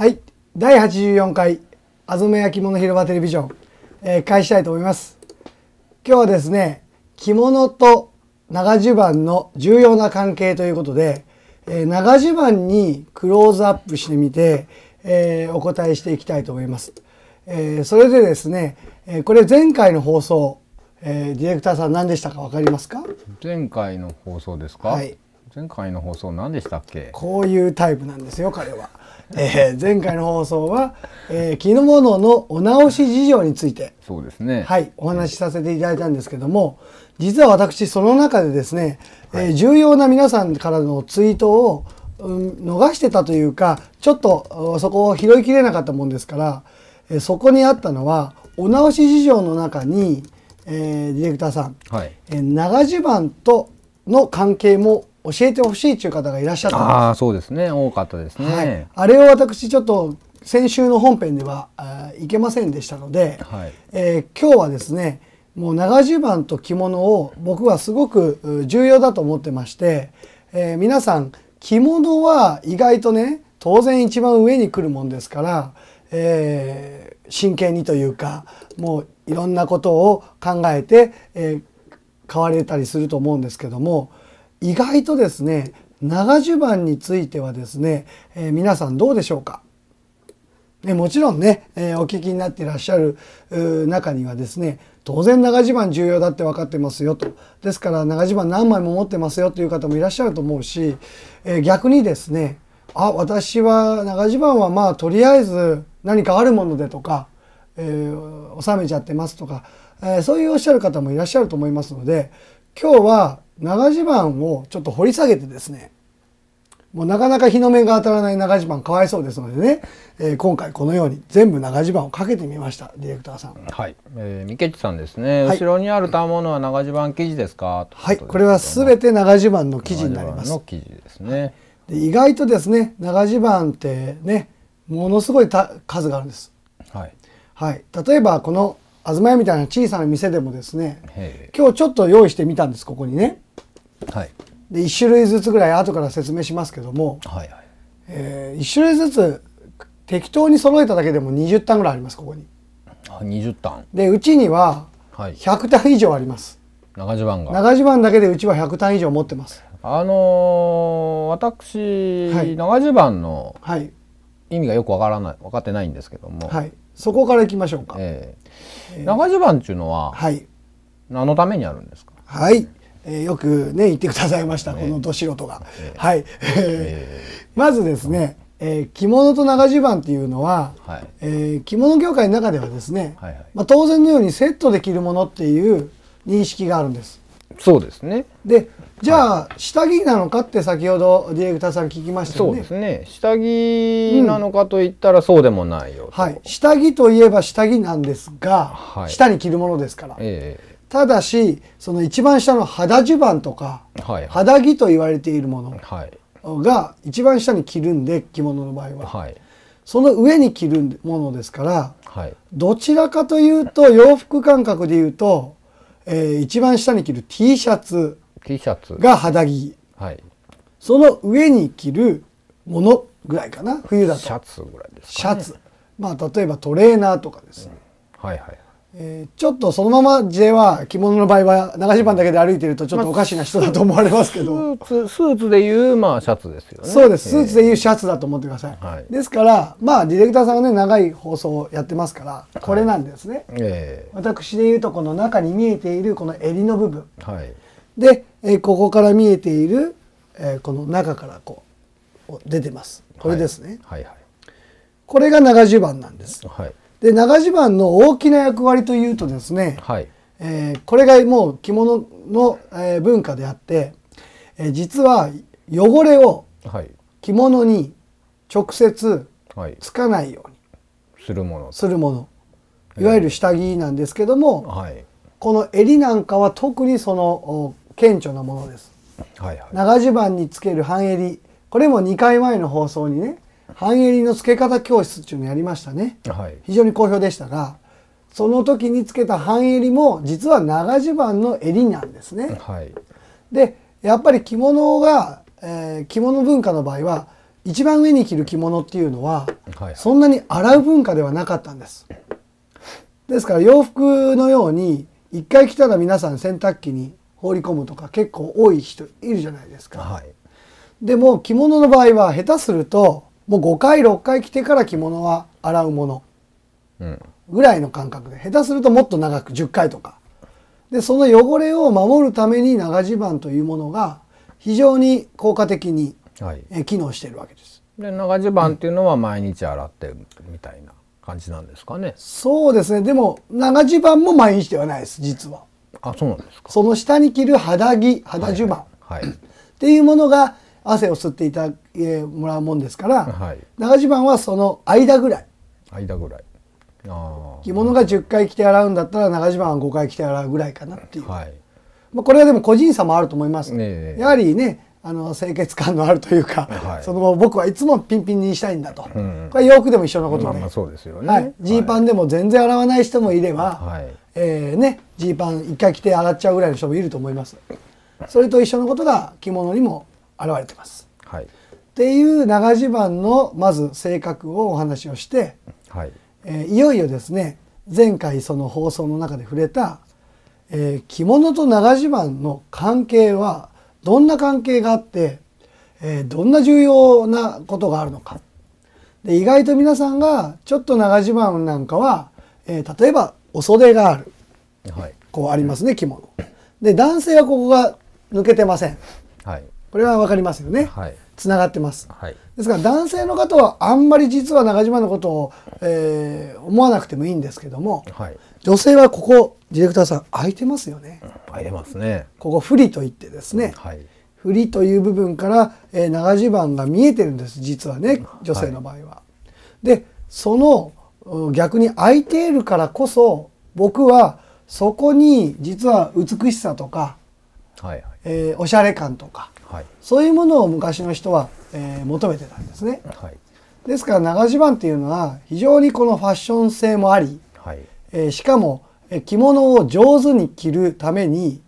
はい。第84回、あずめやも物広場テレビジョン、えー、開始したいと思います。今日はですね、着物と長襦袢の重要な関係ということで、えー、長襦袢にクローズアップしてみて、えー、お答えしていきたいと思います。えそれでですね、えこれ前回の放送、えディレクターさん何でしたか分かりますか前回の放送ですか、はい前回の放送何でしたっけこういうタイプなんですよ彼は、えー、前回の放送は、えー、着物のお直し事情についてそうですねはいお話しさせていただいたんですけども実は私その中でですね、はい、えー、重要な皆さんからのツイートを、うん、逃してたというかちょっとそこを拾いきれなかったもんですから、えー、そこにあったのはお直し事情の中に、えー、ディレクターさん、はいえー、長襦袢との関係も教えてほしいという方がいらっしゃったああそうですね多かったですね、はい、あれを私ちょっと先週の本編ではあいけませんでしたので、はいえー、今日はですねもう長襦袢と着物を僕はすごく重要だと思ってまして、えー、皆さん着物は意外とね当然一番上に来るもんですから、えー、真剣にというかもういろんなことを考えて、えー、買われたりすると思うんですけども意外とですね長襦袢についてはですね、えー、皆さんどうでしょうか、ね、もちろんね、えー、お聞きになっていらっしゃる中にはですね当然長襦袢重要だって分かってますよとですから長襦袢何枚も持ってますよという方もいらっしゃると思うし、えー、逆にですねあ私は長襦袢はまあとりあえず何かあるものでとか、えー、収めちゃってますとか、えそういうおっしゃる方もいらっしゃると思いますので今日は長襦袢をちょっと掘り下げてですねもうなかなか日の目が当たらない長襦袢かわいそうですのでね、えー、今回このように全部長襦袢をかけてみましたディレクターさんはい、えー、三ケさんですね、はい、後ろにある反物は長襦袢生地ですかはいこれはすべて長襦袢の生地になりますの生地ですね、はい、意外とですね長襦袢ってねものすごいた数があるんですはい、はい、例えばこの東屋みたいな小さな店でもですね今日ちょっと用意してみたんですここにねはい、で1種類ずつぐらい後から説明しますけども、はいはい、えー、1種類ずつ適当に揃えただけでも20単ぐらいありますここにあ20単でうちには100単以上あります、はい、長襦袢が長襦袢だけでうちは100単以上持ってますあのー、私、はい、長襦袢の意味がよくわからない分かってないんですけども、はい、そこからいきましょうか、えー、長襦袢っていうのは、はい、何のためにあるんですかはいえー、よくね言ってくださいました、このど素人が、はい、まずですね、えー、着物と長襦袢っていうのは、はい、えー、着物業界の中ではですね、はいはい、まあ、当然のようにセットで着るものっていう認識があるんです。そうですねでじゃあ下着なのかって先ほどディレクターさん聞きましたよね。そうですね下着なのかと言ったらそうでもないよ、うん、はい、下着といえば下着なんですが、はい、下に着るものですから、えー、ただしその一番下の肌襦袢とか、はい、肌着と言われているものが一番下に着るんで着物の場合は、はい、その上に着るものですから、はい、どちらかというと洋服感覚でいうと、えー、一番下に着る T シャツが肌着、その上に着るものぐらいかな冬だとシャツぐらいです、ね、シャツまあ例えばトレーナーとかですね、うん、はいはいえー、ちょっとそのまま J は着物の場合は長襦袢だけで歩いてるとちょっとおかしな人だと思われますけど、まあ、スーツスーツでいうまあシャツですよねそうですスーツでいうシャツだと思ってください、ですからまあディレクターさんがね長い放送をやってますからこれなんですね、はいえー、私でいうとこの中に見えているこの襟の部分、はい、で、えー、ここから見えている、えー、この中からこう出てますこれですね、はい、はいはいこれが長襦袢なんです、はいで長襦袢の大きな役割というとですね、はい、えー、これがもう着物の、えー、文化であって、えー、実は汚れを着物に直接つかないように、するものするものいわゆる下着なんですけども、はい、この襟なんかは特にその顕著なものです。はいはい、長襦袢につける半襟これも2回前の放送にね半襟の付け方教室っていうのやりましたね、はい、非常に好評でしたがその時につけた半襟も実は長襦袢の襟なんですね。はい、でやっぱり着物が、えー、着物文化の場合は一番上に着る着物っていうのは、はい、そんなに洗う文化ではなかったんです。ですから洋服のように一回着たら皆さん洗濯機に放り込むとか結構多い人いるじゃないですか。はい、でも着物の場合は下手するともう5回6回着てから着物は洗うものぐらいの感覚で下手するともっと長く10回とかでその汚れを守るために長襦袢というものが非常に効果的に機能しているわけです。はい、で長襦袢っていうのは毎日洗ってるみたいな感じなんですかね。そうですねでも長襦袢も毎日ではないです実は。あそうなんですかその下に着る肌着肌襦袢、はい、はい、っていうものが汗を吸っていただく。えー、もらうもんですから、はい、長襦袢はその間ぐらい間ぐらい着物が10回着て洗うんだったら長襦袢は5回着て洗うぐらいかなっていう、はい、まあ、これはでも個人差もあると思います、ね、やはりねあの清潔感のあるというか、はい、その僕はいつもピンピンにしたいんだと、うん、これ洋服でも一緒のことでジー、まあねはい、パンでも全然洗わない人もいれば、はい、えー、ねジーパン一回着て洗っちゃうぐらいの人もいると思いますそれと一緒のことが着物にも現れてます、はいっていう長襦袢のまず性格をお話をして、はい、えー、いよいよですね前回その放送の中で触れた、えー、着物と長襦袢の関係はどんな関係があって、えー、どんな重要なことがあるのかで意外と皆さんがちょっと長襦袢なんかは、えー、例えばお袖がある、はい、こうありますね着物。で男性はここが抜けてません。はい、これは分かりますよね。はいつながってます、はい、ですから男性の方はあんまり実は中島のことを、えー、思わなくてもいいんですけども、はい、女性はここディレクターさん空いてますよね、空いてますねここ不利と言ってですね、はい、不利という部分から、えー、長襦袢が見えてるんです実はね女性の場合は。はい、でその逆に空いているからこそ僕はそこに実は美しさとか、はいはい、えー、おしゃれ感とか、はい、そういうものを昔の人は、えー、求めてたんですね、はい、ですから長襦袢っていうのは非常にこのファッション性もあり、はい、えー、しかも着物を上手に着るために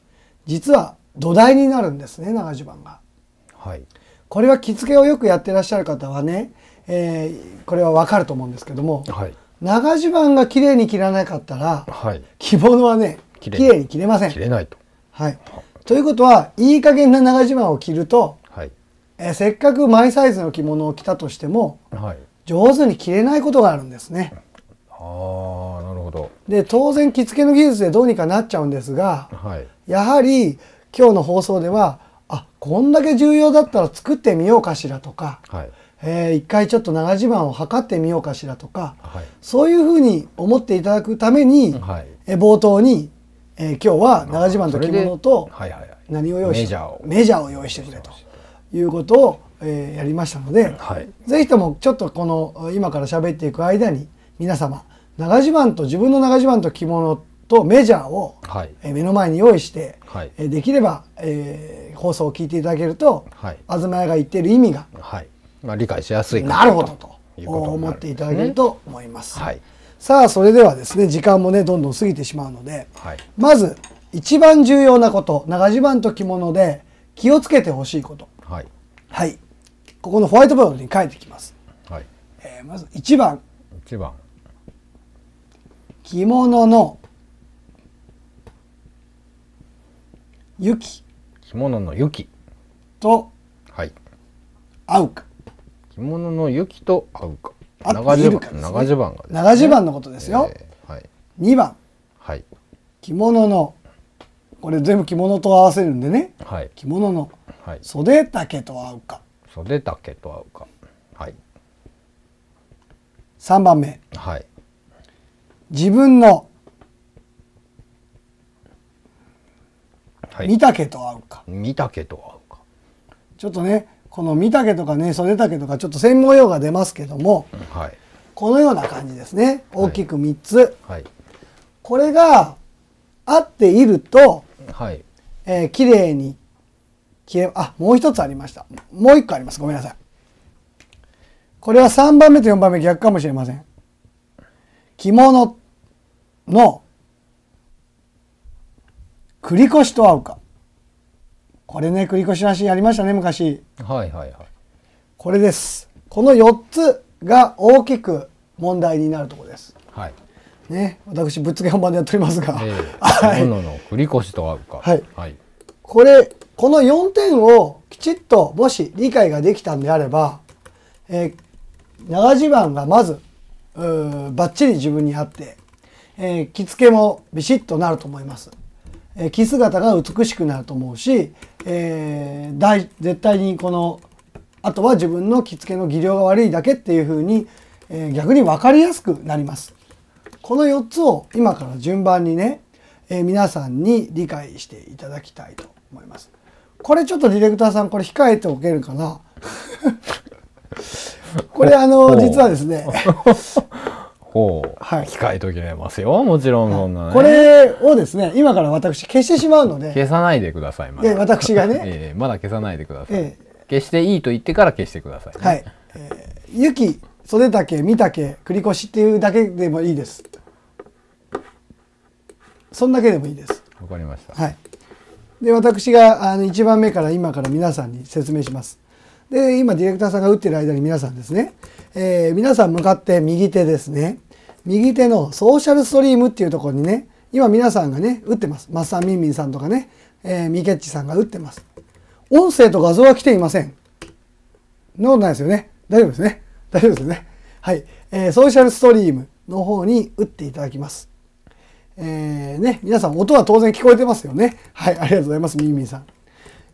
実は土台になるんですね長襦袢が、はい。これは着付けをよくやってらっしゃる方はね、えー、これはわかると思うんですけども、はい、長襦袢が綺麗に着らなかったら、はい、着物はね綺麗に着れません。着れないと、はいということはいい加減な長襦袢を着ると、はい、えせっかくマイサイズの着物を着たとしても、はい、上手に着れないことがあるんですね。あなるほどで当然着付けの技術でどうにかなっちゃうんですが、はい、やはり今日の放送ではあこんだけ重要だったら作ってみようかしらとか、はいえー、一回ちょっと長襦袢を測ってみようかしらとか、はい、そういうふうに思っていただくために、はい、え冒頭にえー、今日は長襦袢と着物と何を用意して、はいはい、メジャーを用意してくれということを、えー、やりましたので、はい、ぜひともちょっとこの今から喋っていく間に皆様長襦袢と自分の長襦袢と着物とメジャーを、はい、え目の前に用意して、はい、えできれば、えー、放送を聞いていただけると、はい、東屋が言っている意味が、はいまあ、理解しやすいなるほどと思っていただけると思います。はいさあそれではですね時間もねどんどん過ぎてしまうので、はい、まず一番重要なこと長襦袢と着物で気をつけてほしいこと、はい、はい、ここのホワイトボードに書いてきます、はいえー、まず一番一番着物の雪着物の雪と合うか、着物の雪と合うか長襦袢、長襦袢が、長襦袢のことですよ。はい。2番。はい。着物の。これ全部着物と合わせるんでね。はい。着物の。はい。袖丈と合うか。袖丈と合うか。はい。3番目。はい。自分の。はい、見丈と合うか。見丈と合うか。ちょっとね。この見丈とかね袖丈とかちょっと専門用が出ますけども、はい、このような感じですね大きく3つ、はい、これが合っていると、はいえー、綺麗に消えあもう1つありましたもう1個ありますごめんなさいこれは3番目と4番目逆かもしれません着物の繰り越しと合うかこれね繰り越し橋やりましたね昔はいはいはいこれですこの四つが大きく問題になるところですはいね私ぶっつけ本番でやっておりますが、えー、はいのの繰越と合うかはい、はい、これこの四点をきちっともし理解ができたんであれば、えー、長襦袢がまずばっちり自分にあって、えー、着付けもビシッとなると思います。着姿が美しくなると思うし、えー、大絶対にこのあとは自分の着付けの技量が悪いだけっていうふうに、えー、逆に分かりやすくなります。この4つを今から順番にね、えー、皆さんに理解していただきたいと思います。これちょっとディレクターさんこれ控えておけるかな これあの実はですねを控えときれますよ、もちろんそんな、ね、これをですね今から私消してしまうので消さないでくださいまだ私がね、えー、まだ消さないでください、えー、消していいと言ってから消してください、ね、はい、えー、雪袖丈見丈繰越っていうだけでもいいですそんだけでもいいですわかりましたはいで私があの1番目から今から皆さんに説明しますで今ディレクターさんが打ってる間に皆さんですね、えー、皆さん向かって右手ですね右手のソーシャルストリームっていうところにね今皆さんがね打ってますマッサンミンミンさんとかね、えー、ミケッチさんが打ってます音声と画像は来ていませんそんなことないですよね大丈夫ですね大丈夫ですねはい、えー、ソーシャルストリームの方に打っていただきますえー、ね、皆さん音は当然聞こえてますよね。はい、ありがとうございます、みンみンさん。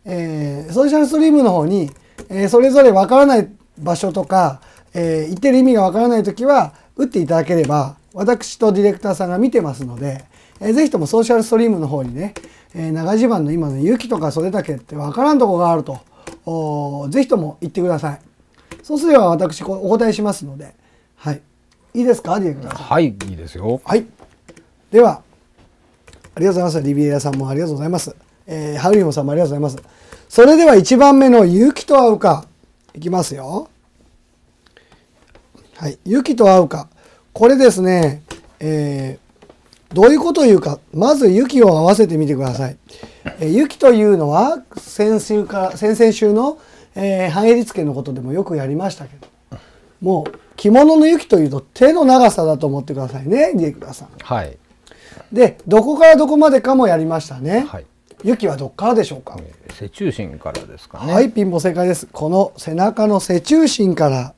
えー、ソーシャルストリームの方にえー、それぞれわからない場所とか、えー、言ってる意味がわからない時は打っていただければ私とディレクターさんが見てますので、えー、ぜひともソーシャルストリームの方にね、えー、長襦袢の今の雪とか袖丈ってわからんとこがあるとおぜひとも言ってくださいそうすれば私お答えしますのではいいいですかディレクターさんはいいいですよはいではありがとうございますリビエラさんもありがとうございます、えー、ハウリモさんもありがとうございますそれでは1番目の雪と合うか。いきますよ。はい。雪と合うか。これですね、えー、どういうことを言うか。まず雪を合わせてみてください。えー、雪というのは、先週から、先々週の、えー、半襟付けのことでもよくやりましたけど、もう着物の雪というと手の長さだと思ってくださいね、ディエクさん。はい。で、どこからどこまでかもやりましたね。はい。雪はどっからでしょうか背中心からですかねはいピンも正解ですこの背中の背中心から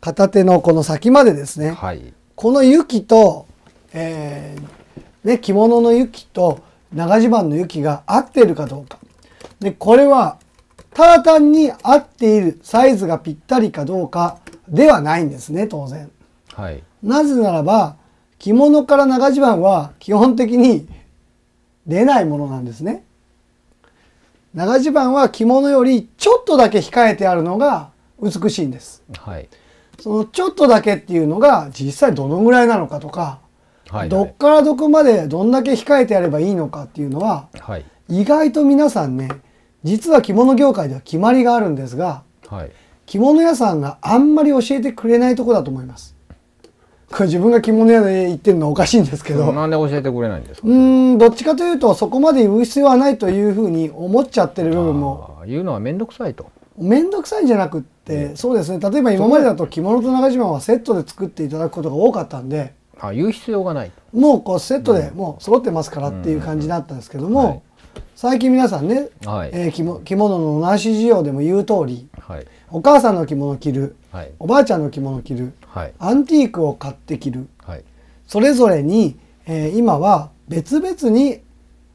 片手のこの先までですね、はい、この雪と、えーね、着物の雪と長襦袢の雪が合っているかどうかでこれはただ単に合っているサイズがぴったりかどうかではないんですね当然、はい、なぜならば着物から長襦袢は基本的に出ないものなんですね。長襦袢は着物よりちょっとだけ控えてあるのが美しいんです。はい、そのちょっとだけっていうのが実際どのぐらいなのかとか、はいはい、どっからどこまでどんだけ控えてやればいいのかっていうのは、はい、意外と皆さんね実は着物業界では決まりがあるんですが、はい、着物屋さんがあんまり教えてくれないとこだと思います。これ自分が着物屋で言ってるのおかしいんですけど、なんで教えてくれないんですかうんどっちかというとそこまで言う必要はないというふうに思っちゃってる部分も言うのは面倒くさいと面倒くさいんじゃなくって、うん、そうですね例えば今までだと着物と長島はセットで作っていただくことが多かったんであ言う必要がないもうこうセットでもう揃ってますからっていう感じだったんですけども、うんはい、最近皆さんね、はい、えー、着物着物の同じ需要でも言う通り、はい、お母さんの着物着る、おばあちゃんの着物着る、はい、アンティークを買って着る、はい、それぞれに、えー、今は別々に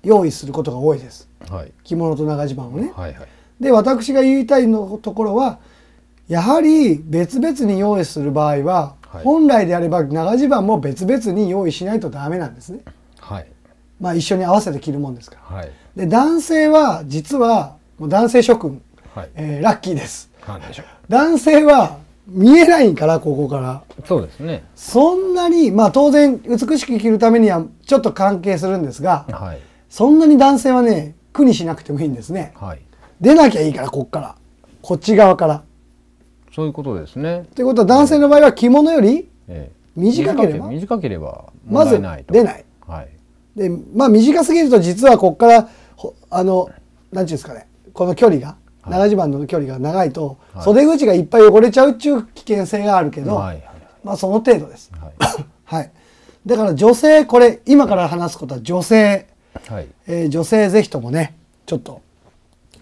用意することが多いです、はい、着物と長襦袢をね。はいはい、で私が言いたいのところはやはり別々に用意する場合は、本来であれば長襦袢も別々に用意しないとダメなんですね。はいまあ、一緒に合わせて着るもんですから。はい、で男性は実はもう男性諸君、はいえー、ラッキーです。男性は見えないからここからそうですねそんなにまあ当然美しく着るためにはちょっと関係するんですが、はい、そんなに男性はね苦にしなくてもいいんですね、はい、出なきゃいいからこっからこっち側からそういうことですねということは男性の場合は着物より短ければ、ええ、短ければまず出ない、はい、でまあ短すぎると実はこっからあの何て言うんですかねこの距離が70番の距離が長いと、はい、袖口がいっぱい汚れちゃうっちゅう危険性があるけど、はいはい、まあその程度です。はい だから女性これ今から話すことは女性、はいえー、女性ぜひともねちょっと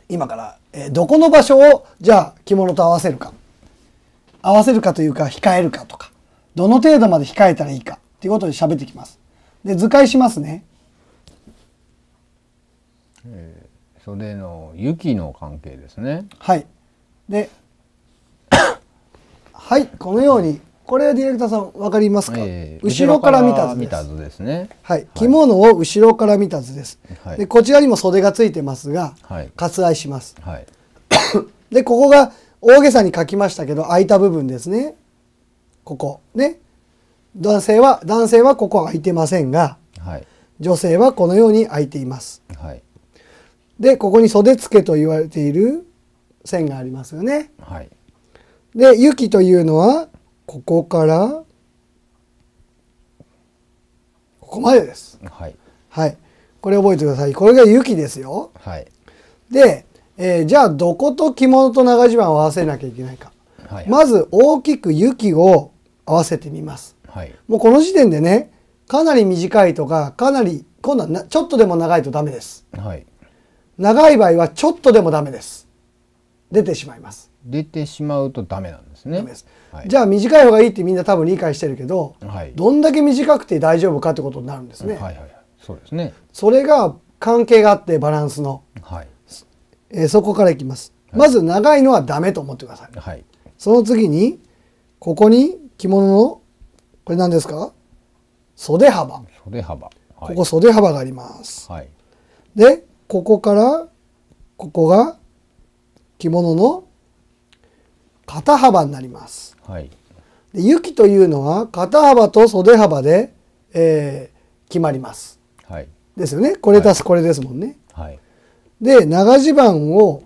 今から、えー、どこの場所をじゃあ着物と合わせるか合わせるかというか控えるかとかどの程度まで控えたらいいかっていうことで喋ってきます。で図解しますね。えー袖の雪の関係ですね。はい。で、はい、このように、これはディレクターさん分かりますか、えー、後ろから見た図です。ですね。はい、着物を後ろから見た図です。はい、で、こちらにも袖がついてますが、はい、割愛します。はい、で、ここが大げさに書きましたけど、空いた部分ですね。ここね。男性は男性はここは空いてませんが、はい、女性はこのように空いています。はいでここに袖付けと言われている線がありますよね。はい、で雪というのはここからここまでです。はい、はい、これ覚えてください。これが雪ですよ。はい、で、えー、じゃあどこと着物と長襦袢を合わせなきゃいけないか。はい、まず大きく雪を合わせてみます。はい、もうこの時点でねかなり短いとかかなり今度はちょっとでも長いとダメです。はい、長い場合はちょっとでもダメです。出てしまいます。出てしまうとダメなんですね。すはい、じゃあ短い方がいいってみんな多分理解してるけど、はい、どんだけ短くて大丈夫かってことになるんですね。はいはいはい、そうですね。それが関係があってバランスの。はい、えー、そこからいきます。まず長いのはダメと思ってください。はい、その次にここに着物のこれ何ですか？袖幅。袖幅。はい、ここ袖幅があります。はい、でここからここが着物の肩幅になります。はい、で雪というのは肩幅と袖幅で、えー、決まります。はい、ですよねこれ足すこれですもんね。はい、で長襦袢を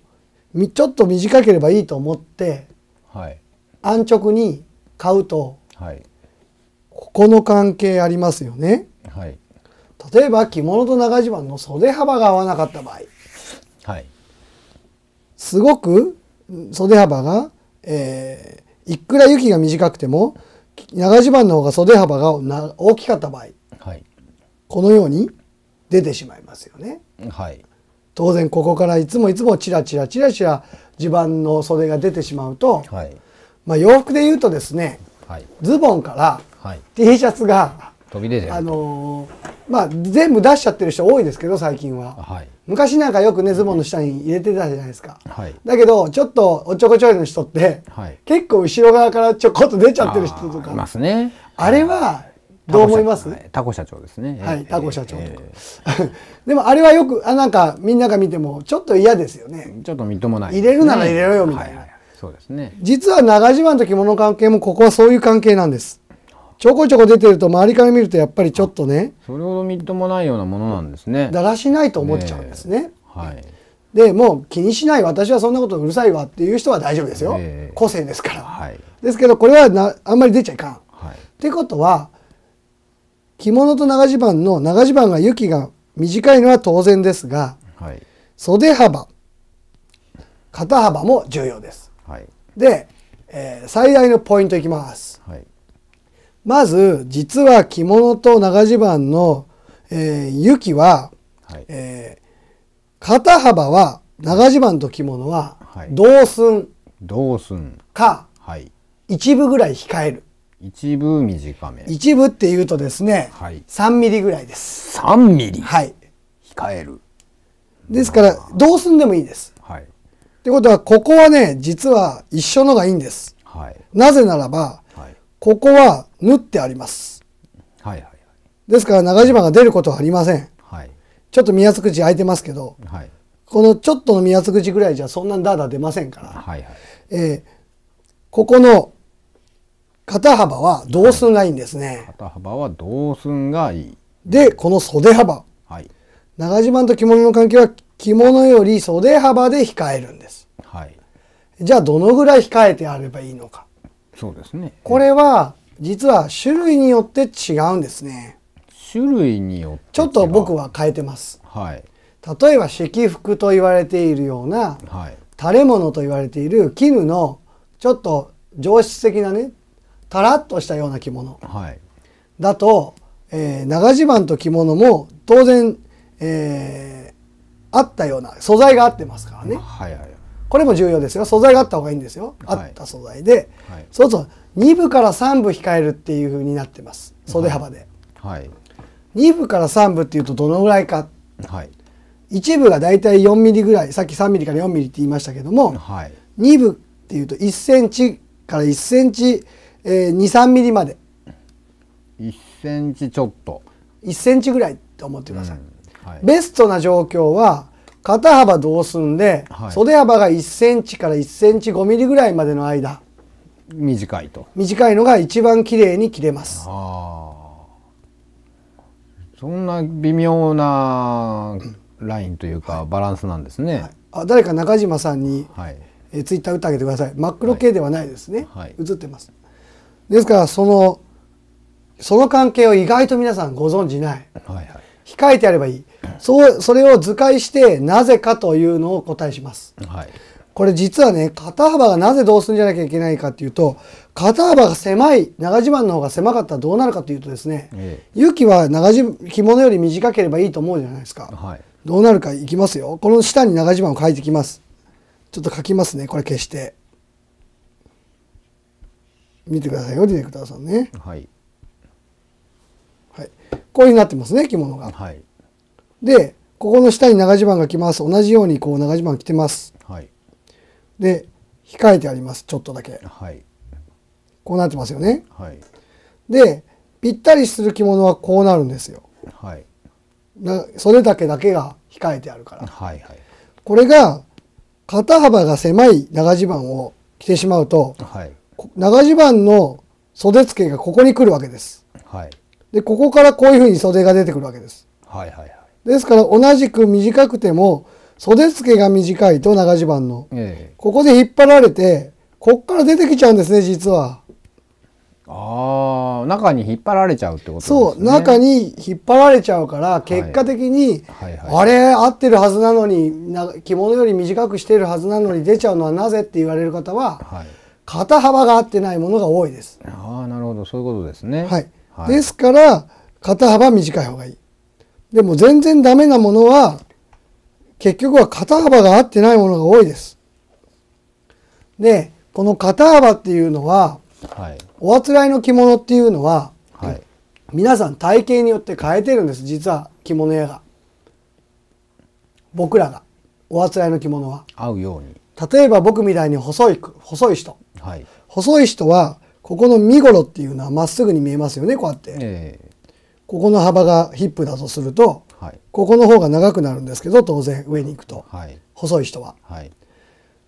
ちょっと短ければいいと思って、はい、安直に買うと、はい、ここの関係ありますよね。はい、例えば着物と長襦袢の袖幅が合わなかった場合、はい、すごく袖幅が、えー、いくら雪が短くても長襦袢の方が袖幅が大きかった場合、はい、このように出てしまいますよね。はい、当然ここからいつもいつもチラチラチラチラ地盤の袖が出てしまうと、はい、まあ、洋服で言うとですね、はい、ズボンから T シャツが飛び出てあのまあ、全部出しちゃってる人多いですけど最近は、はい、昔なんかよくねズボンの下に入れてたじゃないですか、はい、だけどちょっとおっちょこちょいの人って、はい、結構後ろ側からちょこっと出ちゃってる人とかいますねあれはどう思いますタコ社長ですねはいタコ社長とか、えー、でもあれはよくあなんかみんなが見てもちょっと嫌ですよねちょっとみっともない、ね、入れるなら入れろよみたいな、はいはい、そうですね実は長島の時物関係もここはそういう関係なんですちょこちょこ出てると周りから見るとやっぱりちょっとねそれほどみっともないようなものなんですねだらしないと思っちゃうんですね、ね、はいでもう気にしない私はそんなことうるさいわっていう人は大丈夫ですよ、えー、個性ですから、はい、ですけどこれはなあんまり出ちゃいかん、はい、ってことは着物と長襦袢の長襦袢が雪が短いのは当然ですが、はい、袖幅肩幅も重要です、はい、で、えー、最大のポイントいきますまず実は着物と長襦袢の、えー、雪は、はいえー、肩幅は長襦袢と着物は同寸同寸か、はい、一部ぐらい控える一部短め一部っていうとですね、はい、3ミリぐらいです3ミリはい控えるですから同寸でもいいです、はい、ってことはここはね実は一緒のがいいんです、はい、なぜならばここは縫ってあります。はいはいですから長島が出ることはありません。はい。ちょっと宮津口空いてますけど、はい。このちょっとの宮津口ぐらいじゃそんなにダーダ出ませんから、はいはい。えー、ここの肩幅は同寸がいいんですね。はい、肩幅は同寸がいい。で、この袖幅。はい。長島と着物の関係は着物より袖幅で控えるんです。はい。じゃあどのぐらい控えてあればいいのか。そうですねこれは実は種類によって違うんですね種類によってちょっと僕は変えてます、はい、例えば色服と言われているような、はい、垂れ物と言われている絹のちょっと上質的なねたらっとしたような着物、はい、だと、えー、長襦袢と着物も当然、えー、あったような素材が合ってますからね、はいはい、これも重要ですよ素材があった方がいいんですよ、はい、あった素材で、はい、そうすると2部から3部控えるっていうふうになってます袖幅で、はい、2部から3部っていうとどのぐらいか、はい、1部が大体4ミリぐらいさっき3ミリから4ミリって言いましたけども、はい、2部っていうと1センチから1センチ、えー、23ミリまで1センチちょっと1センチぐらいと思ってください、うんはい、ベストな状況は肩幅同寸で、はい、袖幅が1センチから1センチ5ミリぐらいまでの間短いと短いのが一番綺麗に切れますそんな微妙なラインというかバランスなんですね、はい、あ誰か中島さんに、はい、えツイッター打ってあげてください真っ黒系ではないですね、はい、映ってますですからそのその関係を意外と皆さんご存じない、はいはい、控えてやればいいそうそれを図解してなぜかというのを答えします、はい、これ実はね肩幅がなぜどうするんじゃなきゃいけないかというと肩幅が狭い長襦袢の方が狭かったらどうなるかというとですね、ええ、は長襦袢、着物より短ければいいと思うじゃないですか、はい、どうなるかいきますよこの下に長襦袢を書いてきますちょっと書きますねこれ消して見てくださいよディレクターさんね、はいこういうになってますね着物が。はい、でここの下に長襦袢が来ます同じようにこう長襦袢着てます。はい、で控えてありますちょっとだけ。はい、こうなってますよね。はい、でぴったりする着物はこうなるんですよ。はい、な袖丈だけが控えてあるから。はいはい、これが肩幅が狭い長襦袢を着てしまうと、はい、長襦袢の袖付けがここに来るわけです。はい、でここからこういうふうに袖が出てくるわけです。はいはいはい、ですから同じく短くても袖付けが短いと長襦袢の、ええ、ここで引っ張られてこっから出てきちゃうんですね実は。あ中に引っ張られちゃうってこと、ね、そう中に引っ張られちゃうから結果的に、はいはいはい、あれ合ってるはずなのにな着物より短くしてるはずなのに出ちゃうのはなぜって言われる方は、はい、肩幅が合ってないものが多いです。ああなるほどそういうことですね。はい、はい、ですから肩幅短い方がいい。でも全然ダメなものは結局は肩幅が合ってないものが多いです。でこの肩幅っていうのは、はい、おあつらいの着物っていうのは、はい、皆さん体型によって変えてるんです実は着物屋が。僕らがおあつらいの着物は。合うように。例えば僕みたいに細い細い人、はい、細い人はここの身頃っていうのはまっすぐに見えますよねこうやって、えー、ここの幅がヒップだとすると、はい、ここの方が長くなるんですけど当然上に行くと、はい、細い人は。はい、っ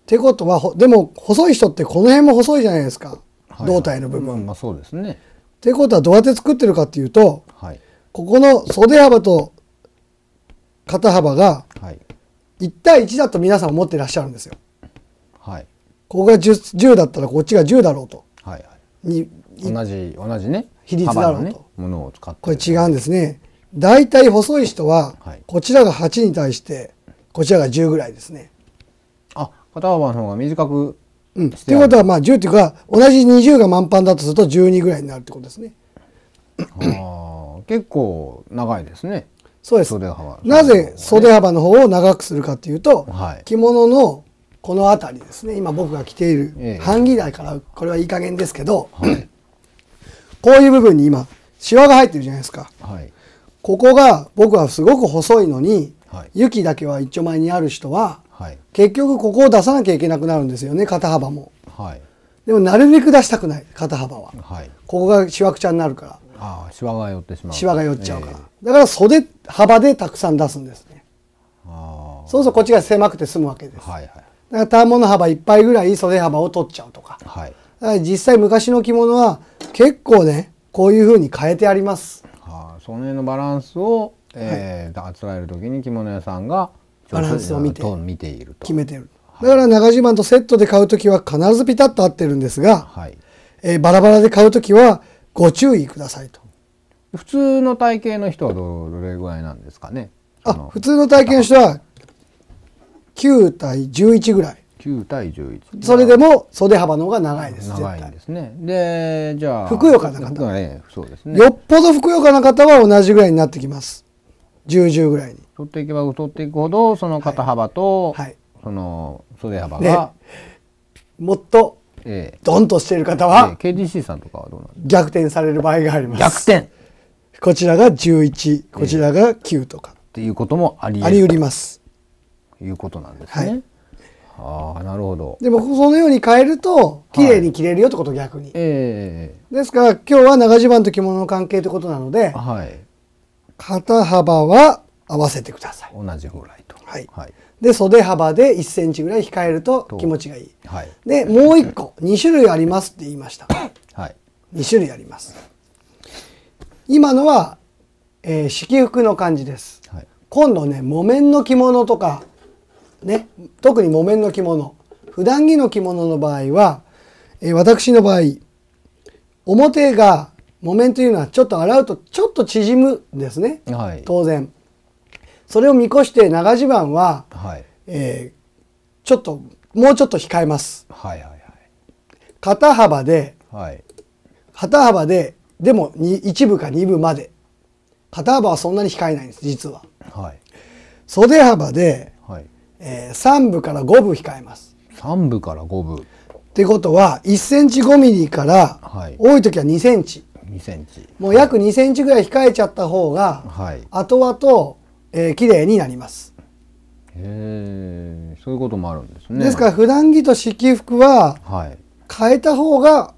てことはでも細い人ってこの辺も細いじゃないですか、はい胴体の部分。まあ、そうですねってことはどうやって作ってるかっていうと、はい、ここの袖幅と肩幅が1対1だと皆さん思ってらっしゃるんですよ。はい、ここが 10, 10だったらこっちが10だろうと。に同じ同じね比率だろうと、ね、ものを使ってこれ違うんですね大体細い人はこちらが8に対してこちらが10ぐらいですね、あ肩幅の方が短くうん、ていうことはまあ10ていうか同じ20が満帆だとすると12ぐらいになるってことですね。あ結構長いですね。そうです。なぜ袖幅の方を長くするかというと、はい、着物のこの辺りですね今僕が着ている半議台からこれはいい加減ですけど、はい、こういう部分に今シワが入ってるじゃないですか、はい、ここが僕はすごく細いのに、はい、雪だけは一丁前にある人は、結局ここを出さなきゃいけなくなるんですよね肩幅も、でもなるべく出したくない肩幅は、ここがしわくちゃになるからああシワが寄ってしまうシワが寄っちゃうから、えー、だから袖幅でたくさん出すんですねそうするとこっちが狭くて済むわけです、はいはいターの幅いっぱいぐらい袖幅を取っちゃうとか,、はい、か実際昔の着物は結構ねこういうふうに変えてあります。はあ、その辺のバランスを、えあつらえる時に着物屋さんがバランスを見て見ている決めてる、はい、だから長襦袢とセットで買う時は必ずピタッと合ってるんですが、はいえー、バラバラで買う時はご注意くださいと普通の体型の人はどれぐらいなんですかねあ普通の体型の人は9対11ぐらい9対11それでも袖幅の方が長いです長いんですねでじゃあふくよかな方、ね、そうですねよっぽどふくよかな方は同じぐらいになってきます1010ぐらいに取っていけば取っていくほどその肩幅と、はい、その袖幅が、もっとドンとしている方は、ー、KDC さんとかはどうなんですか逆転される場合があります逆転こちらが11こちらが9とか、えー、っていうこともありありうりますいうことなんですね。はい、あなるほどでもそのように変えると綺麗に着れるよってこと、逆に、えー、ですから今日は長襦袢と着物の関係ということなので、はい、肩幅は合わせてください同じぐらいと、はい、はい、で袖幅で1センチぐらい控えると気持ちがいい、はい、でもう1個2種類ありますって言いました、はい、2種類あります今のは、えー、式服の感じです、はい、今度ね木綿の着物とかね、特に木綿の着物普段着の着物の場合は、えー、私の場合表が木綿というのはちょっと洗うとちょっと縮むんですね、はい、当然。それを見越して長襦袢は、はい、えー、ちょっともうちょっと控えます。はいはいはい、肩幅で、はい、肩幅ででも一部か二部まで肩幅はそんなに控えないんです実は。はい、袖幅でえー、3分から5分控えます。3部から5部ってことは1センチ5ミリから、はい、多い時は2センチ。2センチ。もう約2センチぐらい控えちゃった方が、はい、後々、えー、綺麗になります。へそういうこともあるんですね。ですから普段着と式服は、はい、変えた方が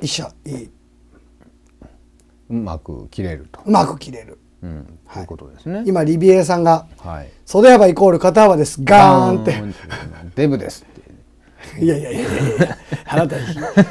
一緒いいうまく切れるとうまく切れるうん、はい、ということですね。今リビエさんが、はい、袖幅イコール肩幅ですガーンって。デブですいやいやいやいやあなた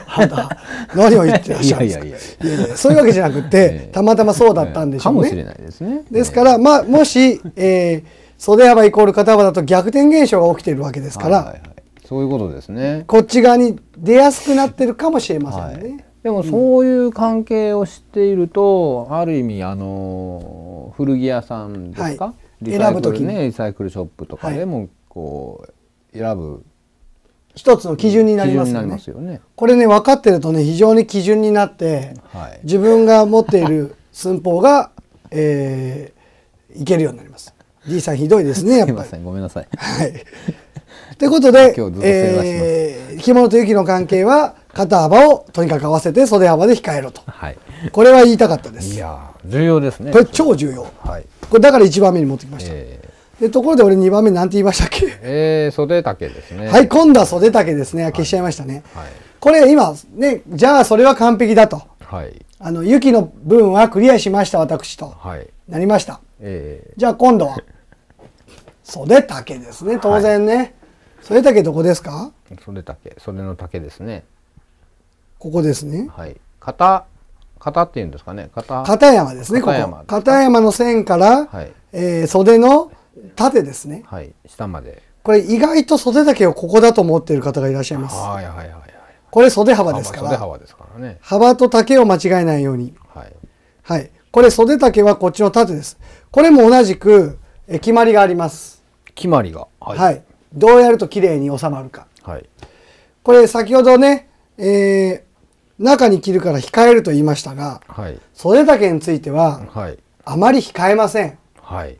あ何を言ってらっしゃるんですか。いやいやそういうわけじゃなくて、たまたまそうだったんでしょうね。かもしれないですね。ですから、まあもし、えー、袖幅イコール肩幅だと逆転現象が起きているわけですから、はいはいはい、そういうことですね。こっち側に出やすくなってるかもしれませんね。はいでもそういう関係を知っていると、うん、ある意味あの古着屋さんですか、はい、選ぶ時ねリサイクルショップとかでもこう、はい、選ぶ一つの基準になりますよねすよねこれね分かってるとね非常に基準になって、はい、自分が持っている寸法が、えー、いけるようになりますいさんひどいですねやっぱりごめんなさい、はい、ということで今日ずっと、えー、着物と雪の関係は肩幅をとにかく合わせて袖幅で控えろと、はい、これは言いたかったですいや重要ですねこれ超重要、はい、これだから1番目に持ってきました、えー、でところで俺2番目なんて言いましたっけえー、袖丈ですねはい今度は袖丈ですね消しちゃいましたね、はい、これ今ねじゃあそれは完璧だとはいあの雪の分はクリアしました私と、はい、なりました、えー、じゃあ今度は袖丈ですね当然ね、袖丈どこですか袖丈袖の丈ですねここですね。はい。片型っていうんですかね型片山ですねここ片山の線から、はい、えー、袖の縦ですねはい下までこれ意外と袖だけをここだと思っている方がいらっしゃいますはいはいはいはいこれ袖幅ですから幅ですからね幅と丈を間違えないようにはい、はい、これ袖丈はこっちの縦ですこれも同じくえ決まりがあります決まりが、はい、はい、どうやると綺麗に収まるかはいこれ先ほどねえー中に着るから控えると言いましたが、はい、袖丈については、はい、あまり控えません、はい、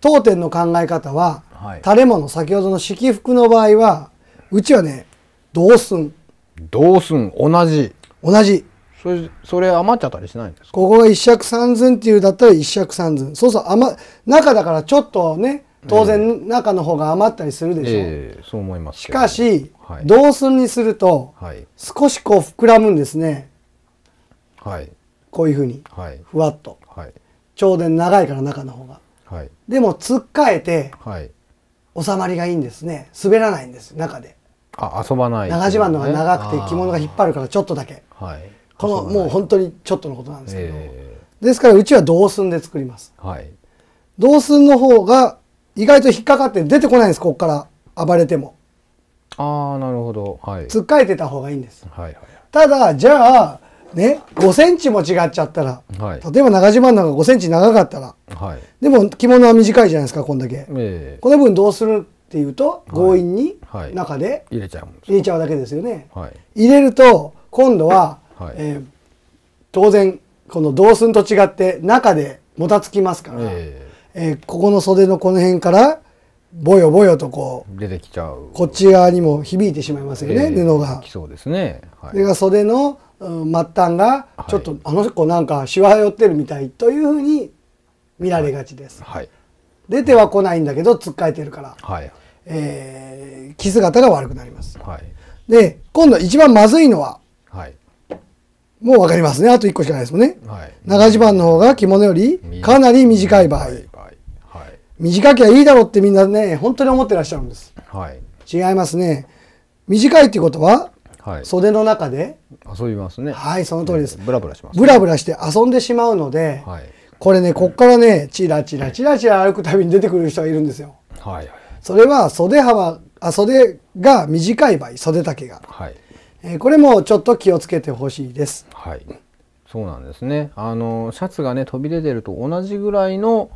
当店の考え方は、垂れ物先ほどの式服の場合はうちはね同寸同寸同じ同じそれそれ余っちゃったりしないんですここが一尺三寸っていうだったら一尺三寸そうそう余中だからちょっとね当然中の方が余ったりするでしょう、えー、そう思いますしかし同寸にすると、少しこう膨らむんですね、はい、こういうふうに、ふわっと、はい、長電長いから中の方が、はい、でもつっかえて、はい、収まりがいいんですね滑らないんです中であ遊ばない、ね、長襦袢のが長くて着物が引っ張るからちょっとだけ、はい、このもう本当にちょっとのことなんですけど、えー、ですからうちは同寸で作ります、はい、同寸の方が意外と引っかかって出てこないんですここから暴れてもああなるほど、はい、つっかえてた方がいいんです、はいはい、ただじゃあね5センチも違っちゃったら、はい、例えば長島なんか5センチ長かったら、はい、でも着物は短いじゃないですかこんだけ、えー、この分どうするっていうと強引に中で入れちゃうだけですよね、はい、入れると今度は、はい、えー、当然この同寸と違って中でもたつきますから、えー、えー、ここの袖のこの辺からぼよぼよとこう出てきちゃうこっち側にも響いてしまいますよね、布が。そうですね、はい、それが袖の末端がちょっと、はい、あの子なんかしわ寄ってるみたいというふうに見られがちです。はい、出ては来ないんだけどつっかえてるから、はいえー、着姿が悪くなります。はい、で今度一番まずいのは、はい、もう分かりますねあと1個しかないですもんね、はい、長襦袢の方が着物よりかなり短い場合。短きゃいいだろうってみんなね、本当に思ってらっしゃるんです。はい。違いますね。短いっていうことは、はい、袖の中で遊びますね。はい、その通りです。ブラブラします、ね、ブラブラして遊んでしまうので、はい、これね、こっからね、チラチラチラチラ歩くたびに出てくる人がいるんですよ。はい。それは袖幅、あ袖が短い場合、袖丈が。はい。えー、これもちょっと気をつけてほしいです。はい。そうなんですね。あのシャツがね飛び出てると同じぐらいの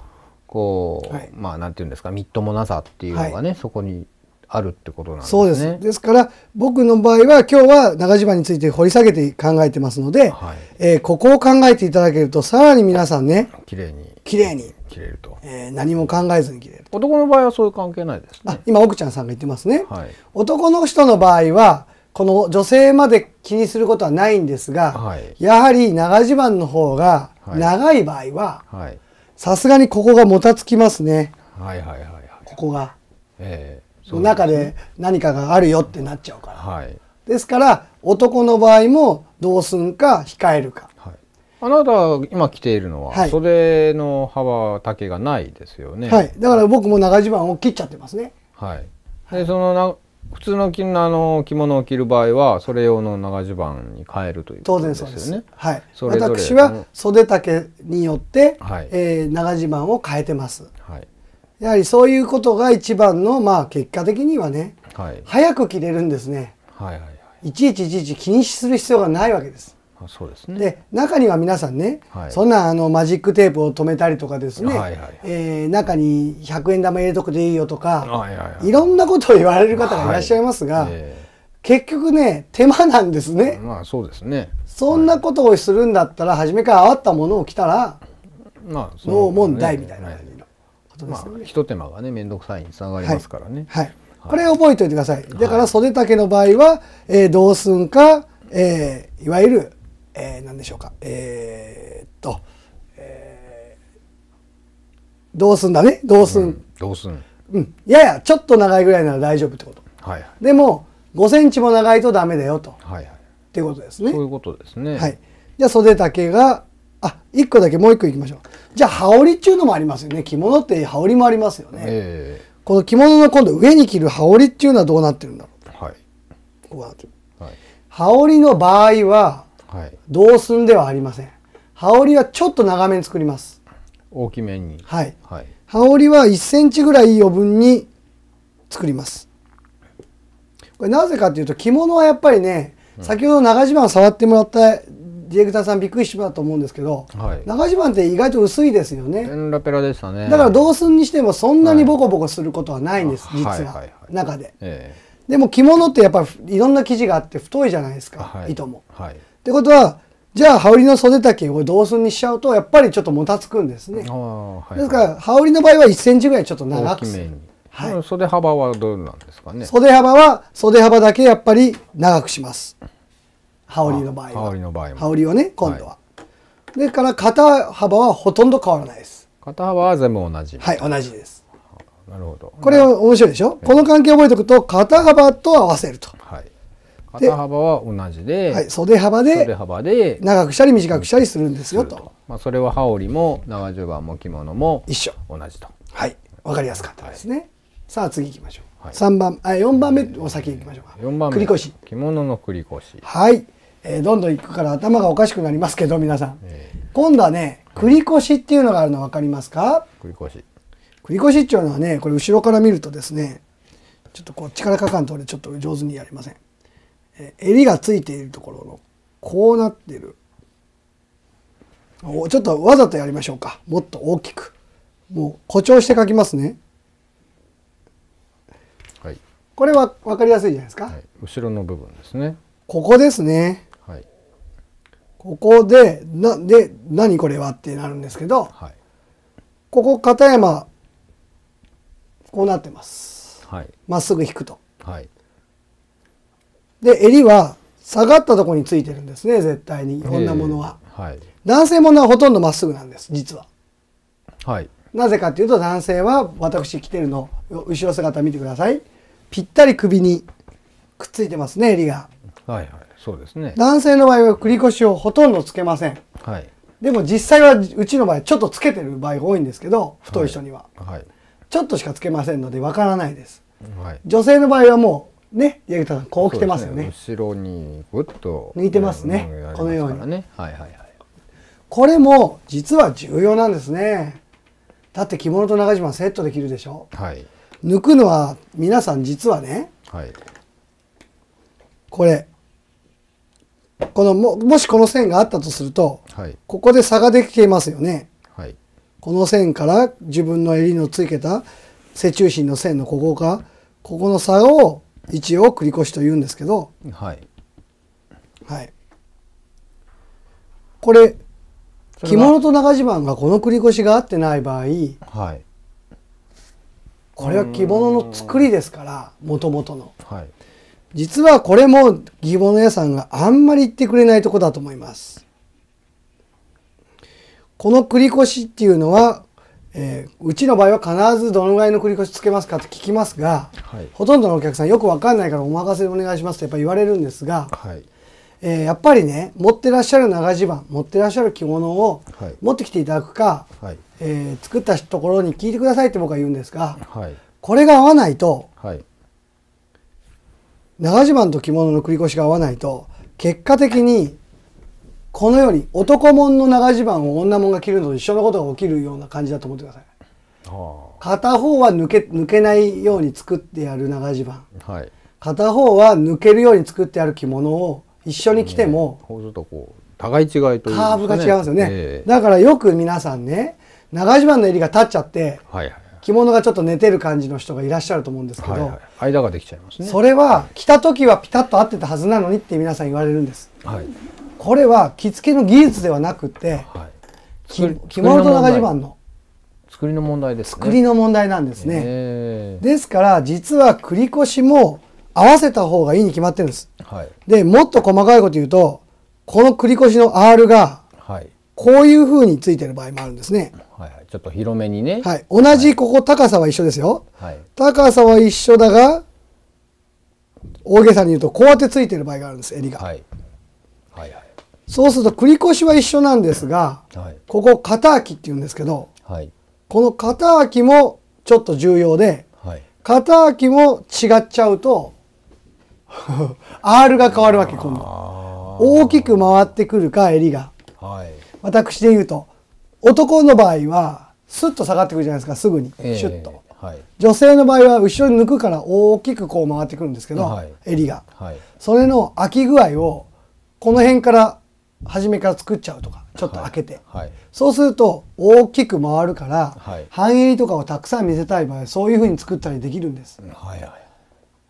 こう、はい、まあなんていうんですかみっともなさっていうのがね、はい、そこにあるってことなんですね。そうですですから僕の場合は今日は長島について掘り下げて考えてますので、はい、えー、ここを考えていただけるとさらに皆さんね綺麗に綺麗に切れると、えー、何も考えずに切れる男の場合はそういう関係ないです、ね、あ今奥ちゃんさんが言ってますね、はい、男の人の場合はこの女性まで気にすることはないんですが、はい、やはり長襦袢の方が長い場合は、はい、さすがにここがもたつきますね。はいはいはいはい。ここが。ええー、ね、中で何かがあるよってなっちゃうから。はい。ですから男の場合もどうすんか控えるか。はい。あなた今着ているのは、はい、袖の幅丈がないですよね。はい。だから僕も長襦袢を切っちゃってますね。はい。でその普通の着あの着物を着る場合はそれ用の長襦袢に変えるということですよね。当然そうですはい、れれ私は袖丈によって、はい、えー、長襦袢を変えてます、はい。やはりそういうことが一番の、まあ、結果的にはね、はい、早く着れるんですね、はいはいはい、いちいちいちいち気にする必要がないわけです。そうですね、で中には皆さんね、はい、そんなあのマジックテープを止めたりとかですね、はいはい、えー、中に100円玉入れとくでいいよとか、はいはいはい、いろんなことを言われる方がいらっしゃいますが、はいえー、結局ね手間なんですね。まあそうですねそんなことをするんだったら、初めからあったものを着たら、まあそう、ね、ノー問題みたいな感じのことですね。まあ、ひと手間がね面倒くさいにつながりますからね。はい、はいこれ覚えておいてください。だから袖丈の場合は、えー、同寸か、えー、いわゆるえー、何でしょうかえー、っと、えー、どうすんだねどうすん、うん、どうすんうんややちょっと長いぐらいなら大丈夫ってこと、はい、はい、でも5センチも長いとダメだよと、はいはい、っていうことですねそういうことですねはいじゃあ袖丈があ一1個だけもう1個いきましょうじゃあ羽織っていうのもありますよね着物って羽織もありますよね、えー、この着物の今度上に着る羽織っていうのはどうなってるんだろう、はい、こうなってる、はい、羽織の場合は同寸ではありません羽織はちょっと長めに作ります大きめにはい、はい、羽織は1センチぐらい余分に作りますこれなぜかというと着物はやっぱりね、うん、先ほど長襦袢触ってもらったディレクターさんびっくりしたと思うんですけど、はい、長襦袢って意外と薄いですよねペラペラでしたねだから同寸にしてもそんなにボコボコすることはないんです、はい、実ははいはいはい、中で、えー、でも着物ってやっぱりいろんな生地があって太いじゃないですか、はい、糸も、はい、ってことはじゃあ羽織の袖丈を同寸にしちゃうとやっぱりちょっともたつくんですね、はい、ですから羽織の場合は1センチぐらいちょっと長くするはい、袖幅はどうなんですかね袖幅は袖幅だけやっぱり長くします羽織の場合は羽織の場合羽織をね今度は、はい、でから肩幅はほとんど変わらないです肩幅は全部同じはい同じですなるほどこれ面白いでしょ、はい、この関係覚えておくと肩幅と合わせると、はい、肩幅は同じで、はい、袖幅で袖幅で長くしたり短くしたりするんですよとまあ、それは羽織も長襦袢も着物も一緒同じとはいわかりやすかったですね、はい、さあ次行きましょう、はい、3番あ4番目お先行きましょうか4番目繰越着物の繰越はい、えー、どんどん行くから頭がおかしくなりますけど皆さん、えー、今度はね繰越っていうのがあるの分かりますか繰越繰越っていうのはねこれ後ろから見るとですねちょっとこう力かかんと俺ちょっと上手にやりませんえ襟がついているところのこうなってるおちょっとわざとやりましょうかもっと大きくもう誇張して書きますね、はい、これは分かりやすいじゃないですか、はい、後ろの部分ですねここですね、はい、ここでなで何これはってなるんですけど、はい、ここ片山こうなってますま、はい、っすぐ引くと、はい、で襟は下がったところについてるんですね絶対にものは、はい、男性ものはほとんどまっすぐなんです実は、はい、なぜかっていうと男性は私着てるの後ろ姿見てくださいぴったり首にくっついてますね襟がはいはいそうですね男性の場合は繰り越しをほとんどつけません、はい、でも実際はうちの場合ちょっとつけてる場合が多いんですけど太い人には、はい、はい、ちょっとしかつけませんのでわからないです、はい、女性の場合はもうね、八木さん、こう来てますよね。ね後ろにぐっと、抜いてますね。このように。はいはいはい。これも実は重要なんですね。だって着物と長襦袢セットできるでしょ。はい。抜くのは皆さん実はね、はい、これこのももしこの線があったとすると、はい、ここで差ができていますよね、はい、この線から自分の襟のつけた背中心の線のここかここの差を一応繰越と言うんですけど、はい、はい、これ着物と長襦袢がこの繰越が合ってない場合、はい、これは着物の作りですからもともとの、はい、実はこれも着物屋さんがあんまり言ってくれないとこだと思いますこの繰越っていうのはえー、うちの場合は必ずどのぐらいの繰り越しつけますかと聞きますが、はい、ほとんどのお客さんよく分かんないからお任せでお願いしますってやっぱ言われるんですが、はい、えー、やっぱりね持ってらっしゃる長襦袢持ってらっしゃる着物を持ってきていただくか、はい、えー、作ったところに聞いてくださいって僕は言うんですが、これが合わないと、長襦袢と着物の繰り越しが合わないと結果的にこのように男物の長襦袢を女物が着るのと一緒のことが起きるような感じだと思ってください。片方は抜け抜けないように作ってやる長襦袢、はい、片方は抜けるように作ってある着物を一緒に着ても、ね、そうするとこう互い違いという、ね、カーブが違いますよね、えー、だからよく皆さんね長襦袢の襟が立っちゃって、はいはい、着物がちょっと寝てる感じの人がいらっしゃると思うんですけど、はいはい、間ができちゃいますねそれは着た時はピタッと合ってたはずなのにって皆さん言われるんです、はい、これは着付けの技術ではなくて、はい、着物と長襦袢の作りの問題です、ね、作りの問題なんですね。ですから実は繰越も合わせた方がいいに決まってるんです。はい、でもっと細かいこと言うとこの繰越の R がこういうふうについてる場合もあるんですね。はいはい、ちょっと広めにね。はい、同じここ高さは一緒ですよ。はい、高さは一緒だが大げさに言うとこうやってついてる場合があるんです襟が。はいそうすると繰り越しは一緒なんですが、はい、ここ肩空きっていうんですけど、はい、この肩空きもちょっと重要で、はい、肩空きも違っちゃうと R が変わるわけ今度大きく回ってくるか襟が、はい、私で言うと男の場合はスッと下がってくるじゃないですかすぐに、えー、シュッと、はい、女性の場合は後ろに抜くから大きくこう回ってくるんですけど、はい、襟が、はい、それの空き具合をこの辺から初めから作っちゃうとかちょっと開けて、はいはい、そうすると大きく回るから、はい、半襟とかをたくさん見せたい場合そういうふうに作ったりできるんです、はい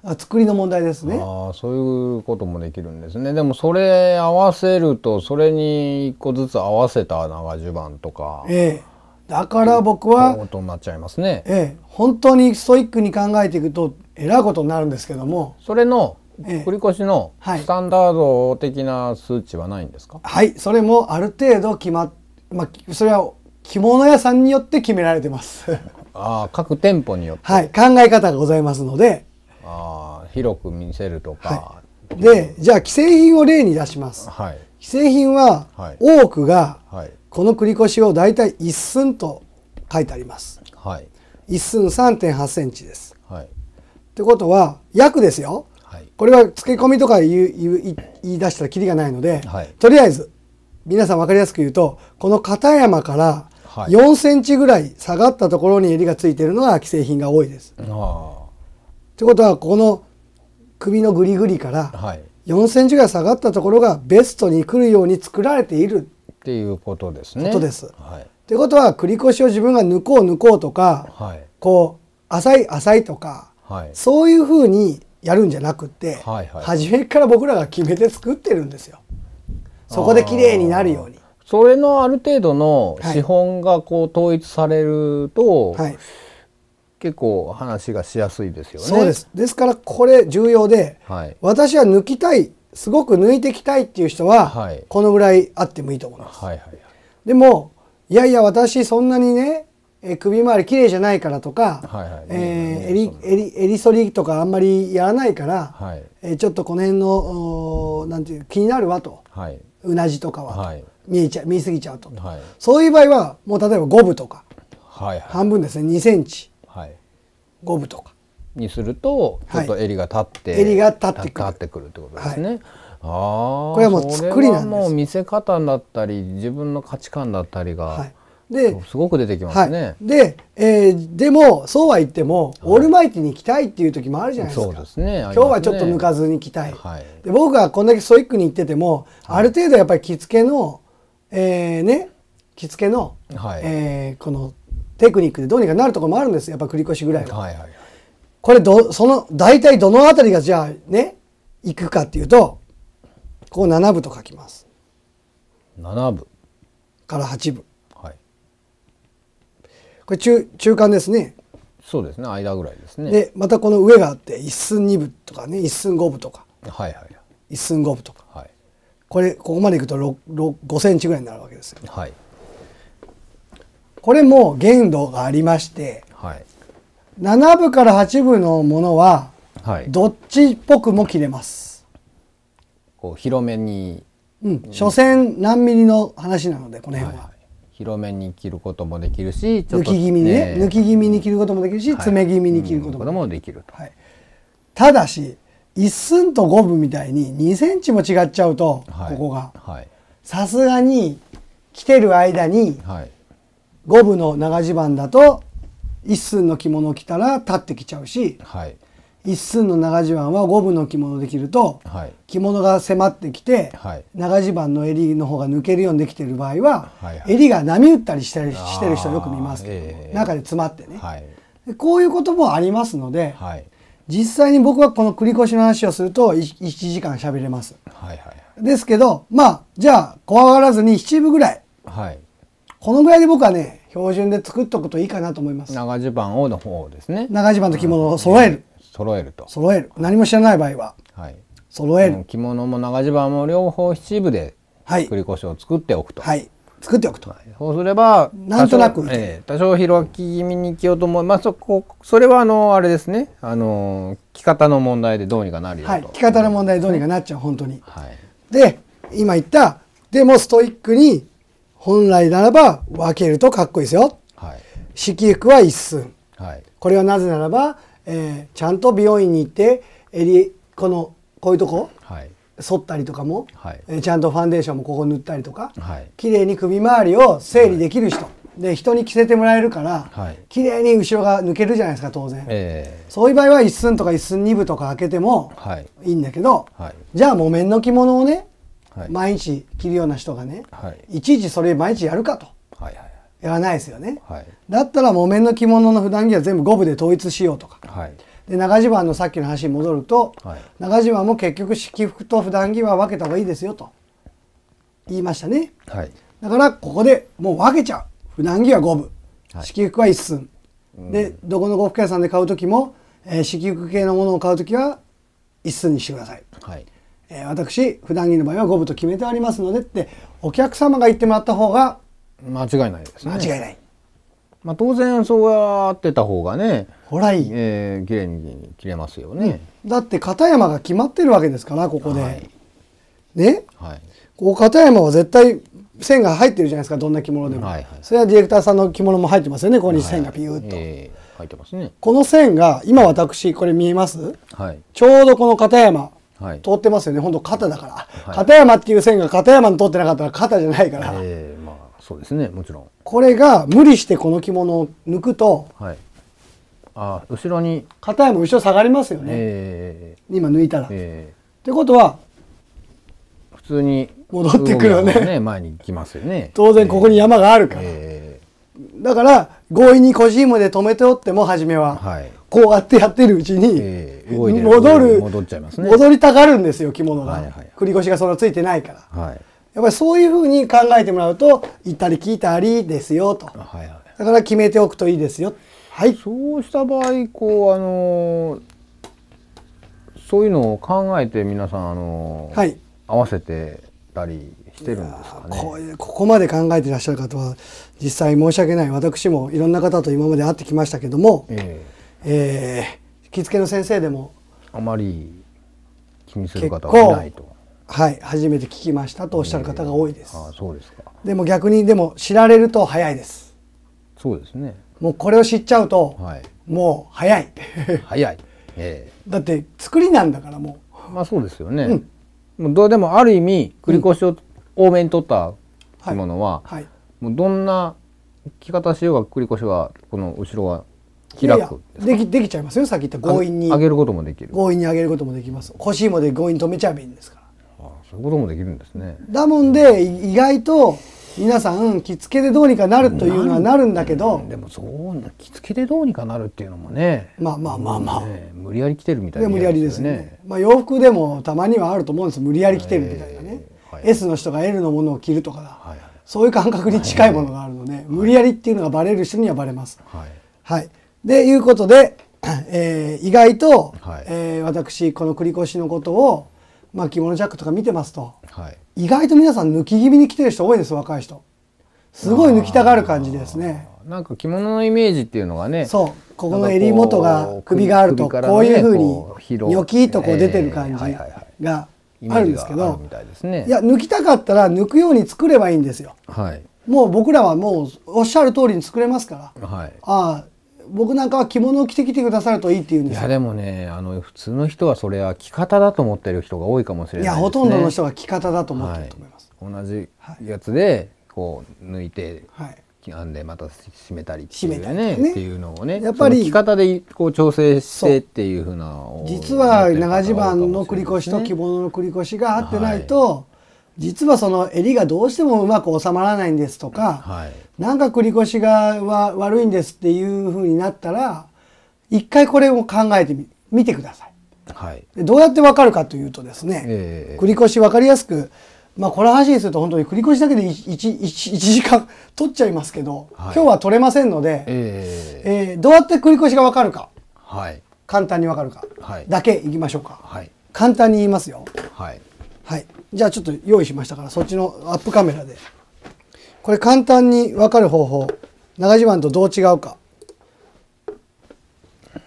はい、作りの問題ですねあそういうこともできるんですねでもそれ合わせるとそれに一個ずつ合わせた長襦袢とか、ええ、だから僕は音になっちゃいますね、ええ、本当にストイックに考えていくとえらいことになるんですけどもそれの繰り越しのスタンダード的な数値はないんですか、はい、はい、それもある程度決まっ、まあ、それは着物屋さんによって決められてます ああ各店舗によって、はい、考え方がございますのでああ広く見せるとか、はい、でじゃあ既製品を例に出します、はい、既製品は、多くが、この繰越を大体1寸と書いてあります、はい、1寸3 8センチです、はい、ってことは約ですよこれは付け込みとか言い言い出したらきりがないので、はい、とりあえず皆さん分かりやすく言うとこの片山から4センチぐらい下がったところに襟がついてるのが既製品が多いです。ということはこの首のぐりぐりから4センチぐらい下がったところがベストにくるように作られているっていうことですね。とい、ということは繰り越しを自分が抜こう抜こうとか、はい、こう浅い浅いとか、はい、そういうふうにやるんじゃなくて、はいはい、初めから僕らが決めて作ってるんですよそこで綺麗になるようにそれのある程度の資本がこう統一されると、はい、結構話がしやすいですよねそうですですからこれ重要で、はい、私は抜きたいすごく抜いていきたいっていう人は、このぐらいあってもいいと思います、はいはいはい、でもいやいや私そんなにねえー、首周り綺麗じゃないからとか、えり、襟反りとかあんまりやらないから、はい、えー、ちょっとこの辺のなんていう気になるわと、はい、うなじとかは、はい、見えちゃ見えすぎちゃうと、はい、そういう場合はもう例えば五分とか、はいはい、半分ですね2センチ、はい、分とか。にするとちょっと襟が立って、はい、襟が立ってくるってことですね。はいあこれはもう作りなんですもう見せ方だったり自分の価値観だったりが、はい、ですごく出てきますね。はい、で、えー、でもそうは言っても、はい、オールマイティに行きたいっていう時もあるじゃないですか。すね、今日はちょっと抜かずにきたい。はい、で僕はこんだけストイックに行ってても、ある程度やっぱり着付けの、えー、ね着付けの、はい、えー、このテクニックでどうにかなるところもあるんですやっぱ繰り越しぐらいは。はいはいはい、これどその大体どの辺りがじゃあね行くかっていうとここ7部と書きます。7部から8部。これ中中間ですねそうですね間ぐらいですねでまたこの上があって一寸二分とかね一寸五分とかはいはい一寸五分とか、はい、これここまでいくと5センチぐらいになるわけですよ、はい、これも限度がありまして、はい、7分から8分のものはどっちっぽくも切れます、こう広めにうん、所詮何ミリの話なのでこの辺は、はいは広めに切ることもできるし抜き気味にね、抜き気味に切ることもできるし、爪気味に切ることもできるはい、ただし一寸と五分みたいに2センチも違っちゃうと、ここがさすがに来てる間に、はい、5分の長襦袢だと1寸の着物を着たら立ってきちゃうし、はい、一寸の長襦袢は五分の着物できると、はい、着物が迫ってきて、はい、長襦袢の襟の方が抜けるようにできてる場合は、はいはい、襟が波打ったりしたりしてる人よく見ますけど、えー、中で詰まってね、はい、こういうこともありますので、実際に僕はこの繰り越しの話をすると 1, 時間喋れます、はいはい、ですけどまあじゃあ怖がらずに7分ぐらい、このぐらいで僕はね標準で作っとくといいかなと思います長襦袢をの方ですね長襦袢と着物を揃える、うん揃えると揃える何も知らない場合は、はい、揃える着物も長襦袢も両方七分で繰越しを作っておくと、はい、作っておくと、はい、そうすればなんとなく、えー、多少広き気味に着ようと思います、そそれはあのあれですねあの着方の問題でどうにかなるよと、はい、着方の問題でどうにかなっちゃう本当に、はい、で今言ったでもストイックに本来ならば分けるとかっこいいですよ、はい、式服は一寸、はい、これはなぜならばえー、ちゃんと美容院に行って襟このこういうとこ、はい、剃ったりとかも、はい、えー、ちゃんとファンデーションもここ塗ったりとか、はい、綺麗に首周りを整理できる人、はい、で人に着せてもらえるから、はい、綺麗に後ろが抜けるじゃないですか当然、えー、そういう場合は一寸とか一寸二分とか開けてもいいんだけど、はい、じゃあ木綿の着物をね、はい、毎日着るような人がね、はい、いちいちそれ毎日やるかと。やらないですよね、はい、だったら木綿の着物の普段着は全部五分で統一しようとか、はい、で長襦袢のさっきの話に戻ると、はい、長襦袢も結局式服と普段着は分けた方がいいですよと言いましたね、はい、だからここでもう分けちゃう普段着は五分、はい、式服は一寸、うん、でどこの呉服屋さんで買う時も、えー、式服系のものを買う時は一寸にしてください、はいえ私普段着の場合は五分と決めてありますのでってお客様が言ってもらった方が間違いないですね間違いないまあ当然そうやってた方がねほらいい、えー、綺麗に切れますよね、だって片山が決まってるわけですからここで、はい、ね、はい、こう片山は絶対線が入ってるじゃないですかどんな着物でも、はいはい、それはディレクターさんの着物も入ってますよねここに線がピューッと、はいえー、入ってますねこの線が今私これ見えます、はい、ちょうどこの片山、はい、通ってますよね本当肩だから、はい、片山っていう線が片山に通ってなかったら肩じゃないから、えーそうですねもちろんこれが無理してこの着物を抜くと、はい、あ後ろに肩も後ろ下がりますよね、えー、今抜いたら、えー、ってことは普通に戻ってくるよね前に来ますよね当然ここに山があるから、えー、だから強引に腰紐で止めておっても初めは、はい、こうやってやってるうちに、えー、戻る戻っちゃいます、ね、戻りたがるんですよ着物が、はいはい、繰り越しがそのついてないから、はいやっぱりそういうふうに考えてもらうと行ったり聞いたりですよと、はいはい、だから決めておくといいですよ、はい、そうした場合こうあのー、そういうのを考えて皆さんあのー、はい、合わせてたりしてるんですかねこここまで考えてらっしゃる方は実際申し訳ない私もいろんな方と今まで会ってきましたけども、えー、えー、着付けの先生でもあまり気にする方はいないと。はい初めて聞きましたとおっしゃる方が多いです、えあそうですかでも逆にでも知られると早いですそうですねもうこれを知っちゃうと、はい、もう早い 早い、えー、だって作りなんだからもうまあそうですよね、うんもうどうでもある意味繰り越しを多めに取ったものは、うんはいはい、もうどんな着方しようが繰り越しはこの後ろは開くできできちゃいますよさっき言った強引に上げることもできる強引に上げることもできます腰まで強引に止めちゃえばいいんですからそういうこともできるんですね。だもんで意外と皆さん着付けでどうにかなるというのはなるんだけど、うん、でもそうな着付けでどうにかなるっていうのもねまあまあまあまあ、ね、無理やり着てるみたいな、ね、無理やりですね、まあ、洋服でもたまにはあると思うんです無理やり着てるみたいなね、はい、S の人が L のものを着るとか、はい、そういう感覚に近いものがあるので、はい、無理やりっていうのがバレる人にはバレます。はい、はい、でいうことで、えー、意外と、はい、えー、私この繰越しのことをまあ、着物ジャックとか見てますと、はい、意外と皆さん抜き気味に来てる人多いです若い人すごい抜きたがる感じですねなんか着物のイメージっていうのがねそうここの襟元が首があるとこういうふうにニョキッとこう出てる感じがあるんですけど、ね、いや抜きたかったら抜くように作ればいいんですよ、はい、もう僕らはもうおっしゃる通りに作れますから、はい、ああ僕なんかは着物を着てきてくださるといいって言うんですいやでもねあの普通の人はそれは着方だと思ってる人が多いかもしれない、ね、いやほとんどの人が着方だと思ってると思います、はい、同じやつでこう抜いて、はい、編んでまた締めたりっていうね、ね、っていうのをねやっぱり着方でこう調整してっていうふうな実は長襦袢の繰り越しと着物の繰り越しが合ってないと、はい実はその襟がどうしてもうまく収まらないんですとか、はい、なんか繰り越しがは悪いんですっていうふうになったら一回これを考えてみ見てください。はい、どうやってわかるかというとですね、えー、繰り越し分かりやすく、まあ、これ配信すると本当に繰り越しだけで 1, 1, 1時間取っちゃいますけど、はい、今日は取れませんので、えー、えー、どうやって繰り越しが分かるか、はい、簡単に分かるか、はい、だけいきましょうか、はい、簡単に言いますよ。はい、はいじゃあちょっと用意しましたから、そっちのアップカメラで。これ簡単に分かる方法。長襦袢とどう違うか。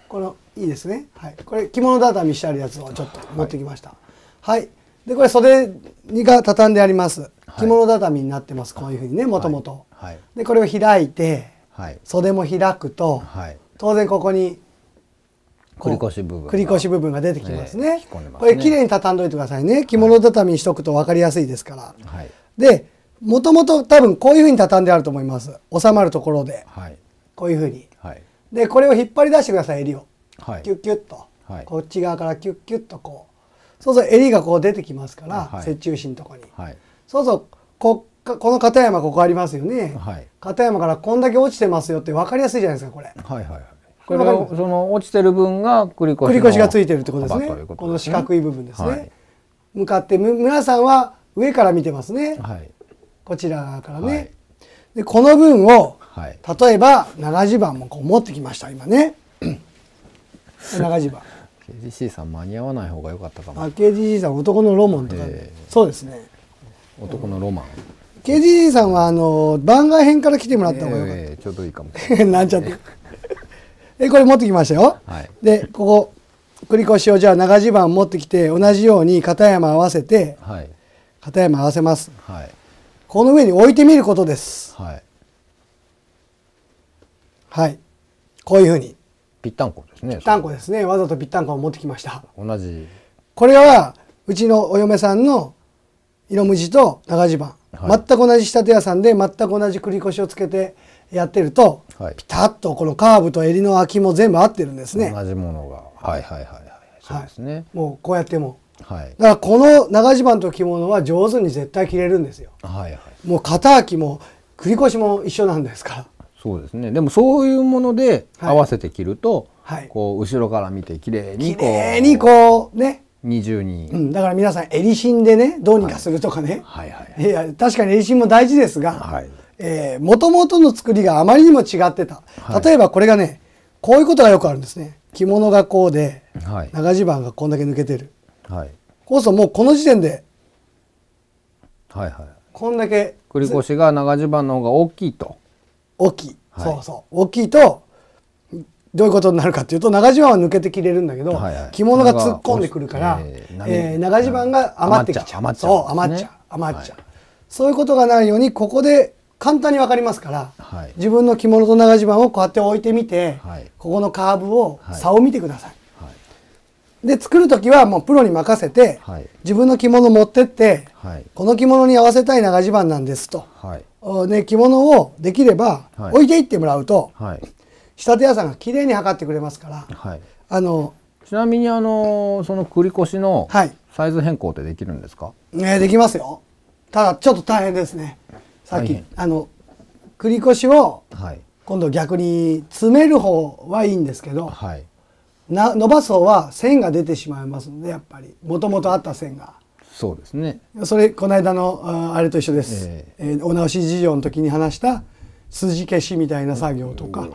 この、いいですね。はい。これ着物畳してあるやつをちょっと持ってきました。はい、はい。で、これ袖が畳んであります。着物畳になってます。こういうふうにね、もともと。で、これを開いて、袖も開くと、当然ここに繰越部分繰越部分が出てきますねえー、ねこれ綺麗いに畳んどいてくださいね着物畳にしとくと分かりやすいですから、はい、でもともと多分こういうふうに畳んであると思います収まるところで、はい、こういうふうに、はい、でこれを引っ張り出してください襟を、はい、キュッキュッと、はい、こっち側からキュッキュッとこうそうすると襟がこう出てきますから、折衷心のとこに、そうするとここの片山ここありますよね、片山からこんだけ落ちてますよって分かりやすいじゃないですかこれ、はいはいはい、これがその落ちてる分が繰り越し繰り越しがついてるってことですね。こすねこの四角い部分ですね。はい、向かって皆さんは上から見てますね。はい、こちらからね。はい、でこの分を、例えば長0番もこう持ってきました今ね。長 0番。KGC さん間に合わない方が良かったかも。KGC さん男のロマンとか、ね、そうですね。男のロマン。KGC さんはあの番外編から来てもらった方が良かった。ちょうどいいかも。なんちゃって。でこれ持ってきましたよ、はい、でここ繰り越しをじゃあ長地盤持ってきて同じように片山合わせて、はい、片山合わせます、はい、この上に置いてみることですはい、はい、こういうふうにぴったんこですねぴったんこですねわざとぴったんこを持ってきました同じこれはうちのお嫁さんの色無地と長地盤、はい、全く同じ仕立て屋さんで全く同じ繰り越しをつけてやってると、はい、ピタッとこのカーブと襟の空きも全部合ってるんですね同じものがはいはいはいはいそうですね、はい、もうこうやってもはい、だからこの長襦袢と着物は上手に絶対着れるんですよ、はいはい、もう肩空きも繰り越しも一緒なんですからそうですねでもそういうもので合わせて着ると、はい、こう後ろから見て綺麗に綺麗にこうね二重に、うん、だから皆さん襟芯でねどうにかするとかね、はい、はいはい、はい、いや確かに襟芯も大事ですが、はい、えともとの作りがあまりにも違ってた、はい、例えばこれがねこういうことがよくあるんですね着物がこうで、はい、長襦袢がこんだけ抜けてる、はい、こうするともうこの時点で、はいはい、こんだけ繰越が長襦袢の方が大きいと大きい、はい、そうそう大きいとどういうことになるかっていうと長襦袢は抜けて切れるんだけど、はいはい、着物が突っ込んでくるから、えー、えー、長襦袢が余ってきちゃう余っちゃう余っちゃう余っちゃう、そういうことがないようにここで簡単に分かりますから、はい、自分の着物と長襦袢をこうやって置いてみて、はい、ここのカーブを差を見てください。はい、で作る時はもうプロに任せて、自分の着物持ってって、この着物に合わせたい長襦袢なんですと、ね、着物をできれば置いていってもらうと、仕立て屋さんがきれいに測ってくれますから、あのちなみにあのその繰越しのサイズ変更ってできるんですか、ね、できますよただちょっと大変ですね。さっきあの繰越を今度逆に詰める方はいいんですけど、はい、な伸ばす方は線が出てしまいますのでやっぱりもともとあった線が。そうですねそれこの間のあれと一緒です、えー、えー、お直し事情の時に話した筋消しみたいな作業とか。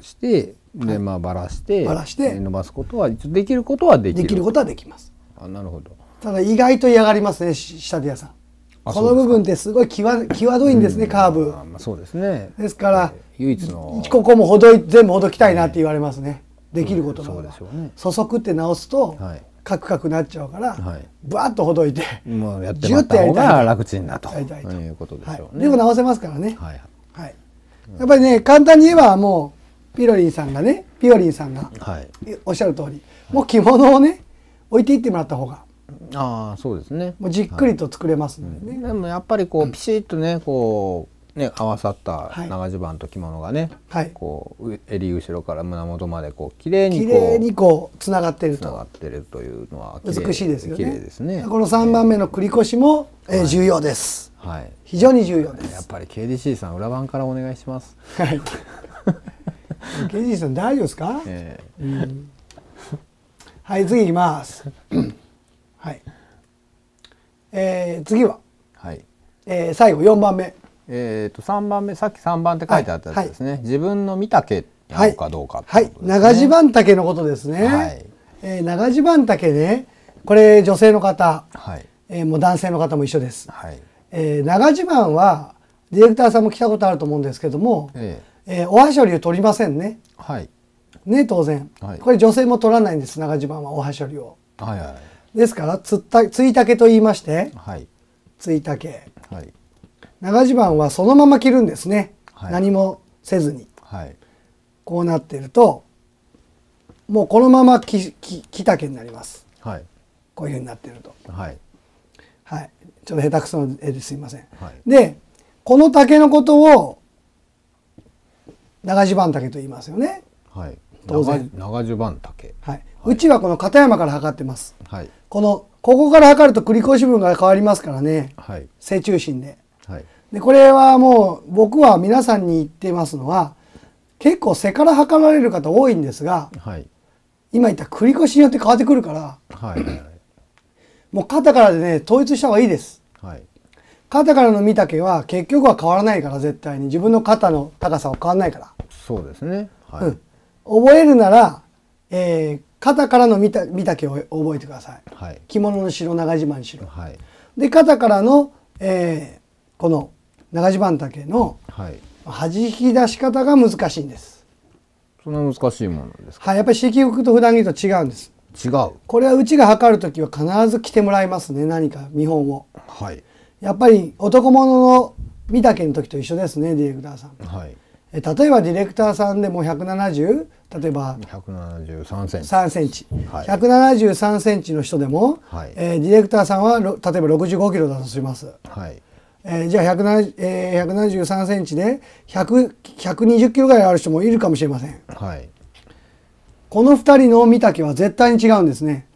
してで、まあばらしてばらして伸ばすことはできることはできるできることはできます。あなるほどただ意外と嫌がりますね下手屋さん。この部分ってすごい際際 どいんですね、カーブ、まあ、そうですねですから、唯一のここもほど全部ほどきたいなって言われますね、できることの、ね、そそくって直すと、はい、カクカクなっちゃうから、はい、バーッとほどいてもうやってもらった方が楽ちんだということでしょうね、はい、でも直せますからね、はい、はい、やっぱりね簡単に言えばもうピロリンさんがねピオリンさんが、はい、おっしゃる通りもう着物をね置いていってもらった方があそうですねもうじっくりと作れますのでね、はいうん、でもやっぱりこうピシッとねこうね合わさった長襦袢と着物がね、はい、こう襟後ろから胸元までこう綺麗にこう綺麗にこうつながってるとつながってるというのは美しいですよねですねこの3番目の繰り越しも、えー、重要です、はい、非常に重要ですやっぱり KDC さん裏番からお願いしますはい KDC さん大丈夫ですか、えーうん、はい次いきます はい。えー、次は、はい。えー、最後4番目。えっ、ー、と3番目さっき3番って書いてあったやつですね、はい、自分の見たけなのかどうか、ね、はい、長地番竹のことですね、はい、えー、長地番竹ねこれ女性の方、はいえー、もう男性の方も一緒です、はいえー、長地袢はディレクターさんも来たことあると思うんですけども、えー、えー、おはしょりを取りませんねはいね当然、はい、これ女性も取らないんです長地袢はおはしょりをはいはいですからつったついたけと言いまして、はい、ついたけ、はい、長襦袢はそのまま着るんですね、はい、何もせずに、はい、こうなってるともうこのまま着着着たけになります、はい、こういうふうになってるとはい、はい、ちょっと下手くその絵ですいません、はい、でこの竹のことを長襦袢竹と言いますよね、はい、当然長襦袢竹、はい、うちはこの片山から測ってます、はい、このここから測るとり越分が変わりますからね、はい、正中心ではい、でこれはもう僕は皆さんに言ってますのは結構背から測られる方多いんですが、はい、今言った繰越によって変わってくるから、はいもう肩からでね統一した方がいいです、はい、肩からの見丈は結局は変わらないから絶対に自分の肩の高さは変わらないからそうですね、はい、うん、覚えるなら、えー、肩からの見た見丈を覚えてください、はい、着物の白長襦袢に城。はい、で肩からの、えー、この長襦袢丈の、はい、弾き出し方が難しいんですそんな難しいものですはいやっぱり式服と普段着と違うんです違うこれはうちが測る時は必ず着てもらいますね何か見本をはいやっぱり男物の見たけの時と一緒ですねディレクターさんはい例えばディレクターさんでも170例えば173センチセンチ、173センチの人でも、はい、えー、ディレクターさんは例えば65キロだとします、はいえー、じゃあ1えー、173センチで120キロぐらいある人もいるかもしれません、はい、この2人の見丈は絶対に違うんですね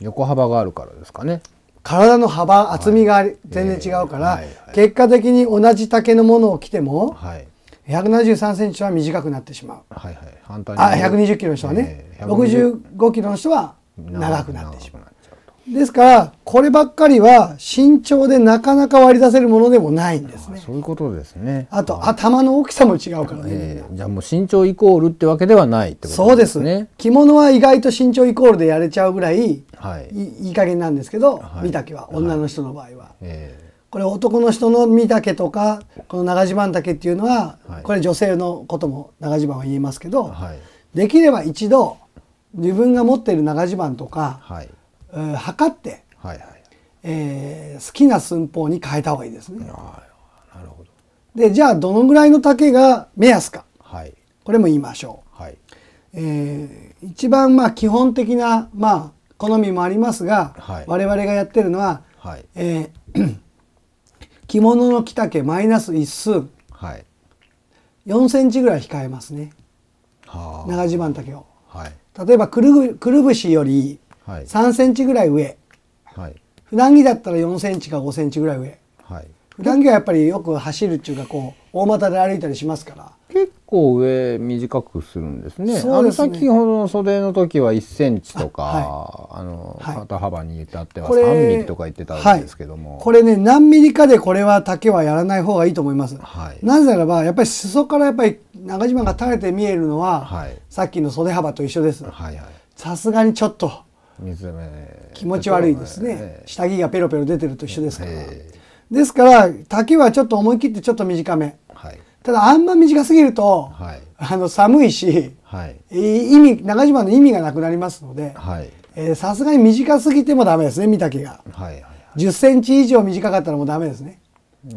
横幅があるからですかね体の幅厚みが全然違うから、結果的に同じ丈のものを着ても、173センチは短くなってしまう。はいはい、反対にあ、120キロの人はね、えー、6 5キロの人は長くなってしまう。ですから、こればっかりは慎重でなかなか割り出せるものでもないんですね。そういうことですね。あと、頭の大きさも違うからね。えー、じゃあもう身長イコールってわけではないってことですね。そうです。着物は意外と身長イコールでやれちゃうぐらい、はい、いいい加減なんですけど、はい、見丈は女の人の場合は。はいえーこれ男の人の身丈とかこの長襦袢丈っていうのは、はい、これ女性のことも長襦袢は言えますけど、はい、できれば一度自分が持っている長襦袢とか、はい、測って、はいはいえー、好きな寸法に変えた方がいいですね。なるほどでじゃあどのぐらいの丈が目安か、はい、これも言いましょう。はいえー、一番まあ基本的な、まあ、好みもありますが、はい、我々がやってるのは、はいえー、着物の着丈マイナス1寸、はい、4センチぐらい控えますね長襦袢丈を、はい、例えばくるくるぶしよりはい、3センチぐらい上、はい、普段着だったら4センチか5センチぐらい上、はい、普段着はやっぱりよく走るっていうかこう大股で歩いたりしますから結構上短くするんですね。そうですね先ほどの袖の時は1センチとか、あはい、あの、はい、肩幅に至っては3ミリとか言ってたんですけども、これはい、これね何ミリかでこれは丈はやらない方がいいと思います。なぜならばやっぱり裾からやっぱり長島が垂れて見えるのは、さっきの袖幅と一緒です。さすがにちょっと水気持ち悪いですね、下着がペロペロ出てると一緒ですから、ですから丈はちょっと思い切ってちょっと短め、はい、ただあんま短すぎると、はい、あの寒いし、はい、意味長襦袢の意味がなくなりますのでさすがに短すぎてもダメですね身丈が、はいはいはい、1 0ンチ以上短かったらもうダメですね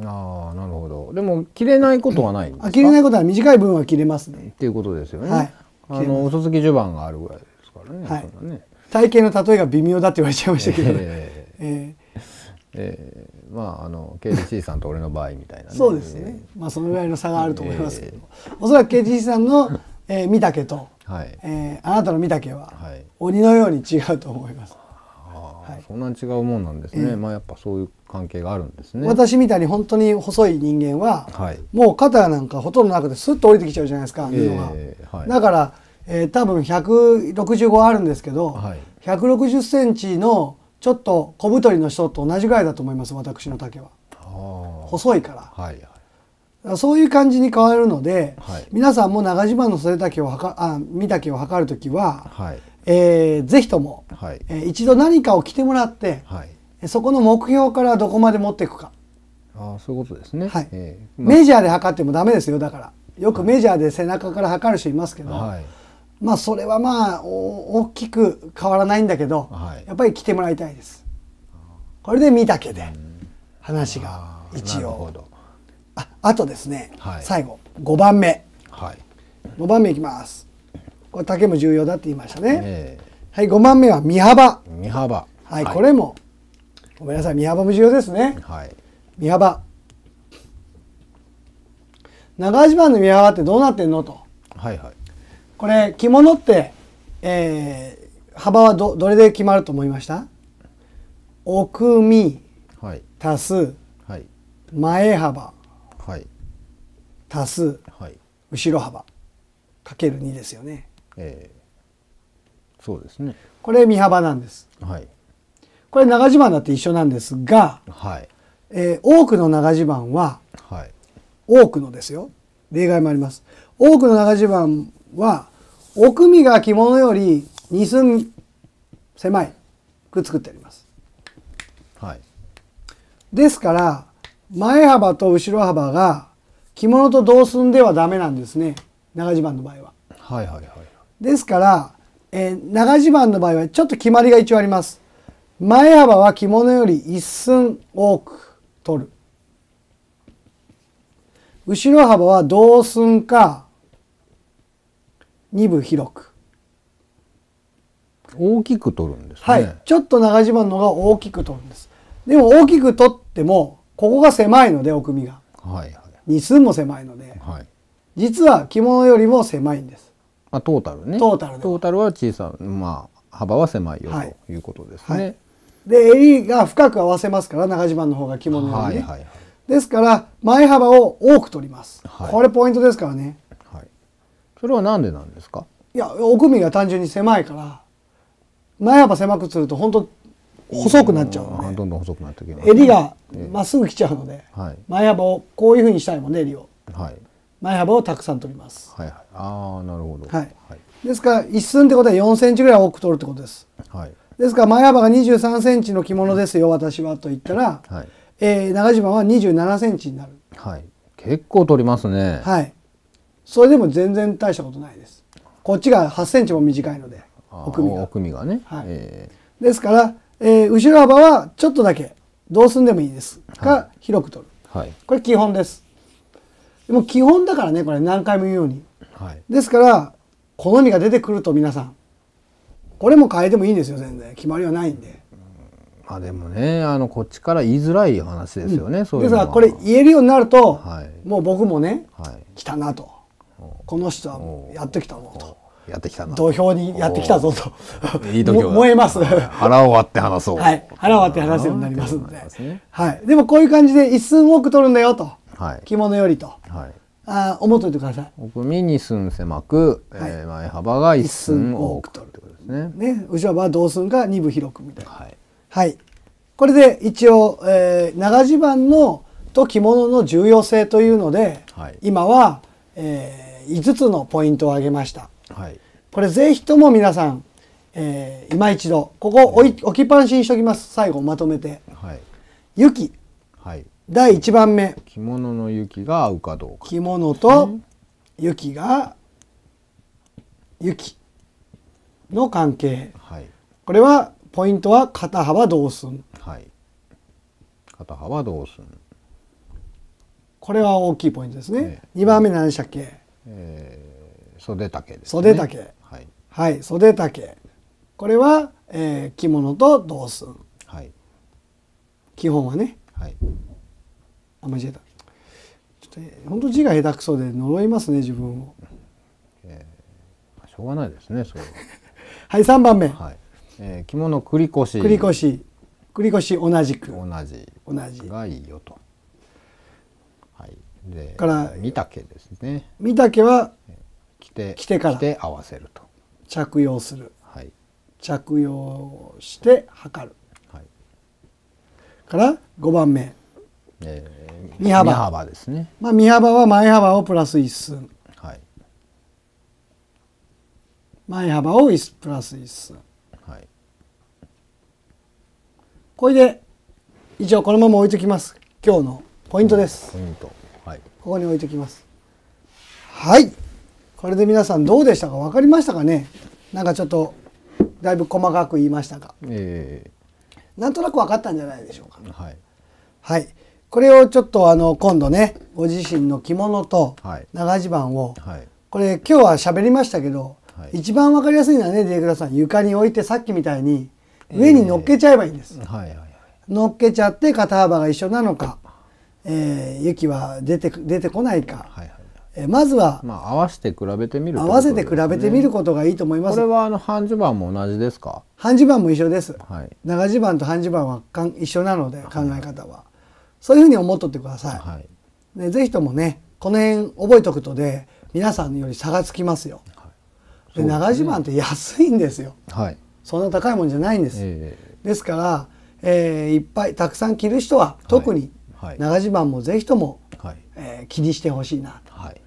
ああなるほどでも切れないことはないんですか切れないことは短い分は切れますねっていうことですよね、はい、あの遅すぎ襦袢があるぐらいですからね、はい、ね体型の例えが微妙だって言われちゃいましたけど、えー、えー、えー、まああの KDC さんと俺の場合みたいな、ね、そうですね、まあそのぐらいの差があると思いますけど、えー、おそらく KDC さんの、えー、見たけと、はいえー、あなたの見たけは、はい、鬼のように違うと思います。はい、そんなに違うもんなんですね、えー、まあやっぱそういう関係があるんですね私みたいに本当に細い人間は、はい、もう肩なんかほとんどなくてスッと降りてきちゃうじゃないですか、えーはい、だからえー、多分165あるんですけど、はい、160センチのちょっと小太りの人と同じぐらいだと思います私の丈は。細いから、はいはい、そういう感じに変わるので、はい、皆さんも長襦袢の袖丈をはかあ身丈を測る時は、はいえー、ぜひとも、はいえー、一度何かを着てもらって、はい、そこの目標からどこまで持っていくか。あそういうことですね、はいえーまメジャーで測ってもダメですよだからよくメジャーで背中から測る人いますけど、はいまあそれはまあ大きく変わらないんだけど、はい、やっぱり来てもらいたいですこれで見たけで話が一応ああとですね、はい、最後5番目、はい、5番目いきますこれ竹も重要だって言いましたね、えー、はい5番目は身幅身幅はい、これもごめんなさい身幅も重要ですね、はい、身幅長襦袢の身幅ってどうなってんのとはいはいこれ着物って、えー、幅はどどれで決まると思いました奥み、はい、足す、はい、前幅、はい、足す、はい、後ろ幅かける2ですよね。えー、そうですね。これ身幅なんです。はい、これ長襦袢だって一緒なんですが、はいえー、多くの長襦袢は、はい、多くのですよ例外もあります。多くの長襦袢は奥身が着物より2寸狭いく作ってあります。はい、ですから前幅と後ろ幅が着物と同寸ではダメなんですね長襦袢の場合は。はいはいはい、ですから、えー、長襦袢の場合はちょっと決まりが一応あります。前幅は着物より1寸多く取る。後ろ幅は同寸か二部広く大きく取るんです、ね、はいちょっと長襦袢のが大きく取るんですでも大きく取ってもここが狭いので奥身が、はいはい、日数も狭いので、はい、実は着物よりも狭いんです、まあ、トータルねトータルトータルは小さなまあ幅は狭いよ、ということですね、はい、で襟が深く合わせますから長襦袢の方が着物よりね、はいはいはい、ですから前幅を多く取ります、はい、これポイントですからねそれは何でなんですかいや奥身が単純に狭いから前幅狭くすると本当細くなっちゃうのでどんどん細くなってきます、ね、襟がまっすぐ来ちゃうので、はい、前幅をこういうふうにしたいもんね襟を、はい、前幅をたくさん取ります、はいはい、ああなるほど、はいですから一寸ってことは4センチぐらい多く取るってことです、はい、ですから前幅が23センチの着物ですよ私はと言ったら、はいえー、長襦袢は27センチになる、はい、結構取りますねはいそれでも全然大したことないですこっちが8センチも短いので奥みが奥身がね、はいえー、ですから、えー、後ろ幅はちょっとだけどうすんでもいいですが、はい、広く取る、はい、これ基本ですでも基本だからねこれ何回も言うように、はい、ですから好みが出てくると皆さんこれも変えてもいいんですよ全然決まりはないんで。まあでもねあのこっちから言いづらい話ですよね、うん、そういうですからこれ言えるようになると、はい、もう僕もね、はい、来たなとこの人はやってきたぞと。やってきたな土俵にやってきたぞといい燃えます腹を割って話そう、はい、腹を割って話すようになりますので、ね、はい、でもこういう感じで一寸多く取るんだよと、はい、着物よりと、はい、あ思っといてください奥身二寸狭く、はい、え前幅が一寸多く取るってことですねね後ろ幅は同寸か二分広くみたいな、はい、はい、これで一応、えー、長襦袢のと着物の重要性というので、はい、今は、えー、5つのポイントを挙げました。はい、これぜひとも皆さん、えー、今一度ここ置き,、置きっぱなしにしときます最後まとめて。はい、雪、はい、第1番目着物の雪が合うかどうか着物と雪が雪の関係、はい、これはポイントは肩幅どうすん、はい、肩幅どうすんこれは大きいポイントですね、ね2番目何でしたっけえー、袖丈です、ね、袖丈はい、はい、袖丈これは、えー、着物と同寸、はい、基本はね、はい、あ間違えたちょっと本当字が下手くそで呪いますね自分を、えー、しょうがないですねそれは はい3番目、はいえー、着物繰り越し繰り越し繰り越し同じく同じ同じがいいよとでから見たけですね見たけは着て着てから着て合わせると着用する、はい、着用して測る、はい、から五番目、えー、身幅身幅ですね、まあ、身幅は前幅をプラス一寸、はい、前幅をプラス一寸、はい、これで一応このまま置いときます今日のポイントです。ポイントここに置いときます。はい。これで皆さんどうでしたか分かりましたかねなんかちょっとだいぶ細かく言いましたが、えー、なんとなく分かったんじゃないでしょうか。はい、はい、これをちょっとあの今度ねご自身の着物と長襦袢を、はい、これ今日は喋りましたけど、はい、一番分かりやすいのはねディレクターさん床に置いてさっきみたいに上に乗っけちゃえばいいんです。えー、はいはい乗っけちゃって肩幅が一緒なのかえー、雪は出て出てこないか、はいはいえまずは、まあ、合わせて比べてみる、ね、合わせて比べてみることがいいと思いますこれはあの半襦袢も同じですか半襦袢も一緒です、はい、長襦袢と半襦袢はかん一緒なので考え方は、はい、そういうふうに思っとってください、はい、でぜひともねこの辺覚えとくとで皆さんより差がつきますよ、はい、で、ね、長襦袢って安いんですよ、はい、そんな高いもんじゃないんです、えー、ですから、えー、いっぱいたくさん着る人は特にはい、長襦袢もぜひとも、はい、えー、気にしてほしいなと、はい、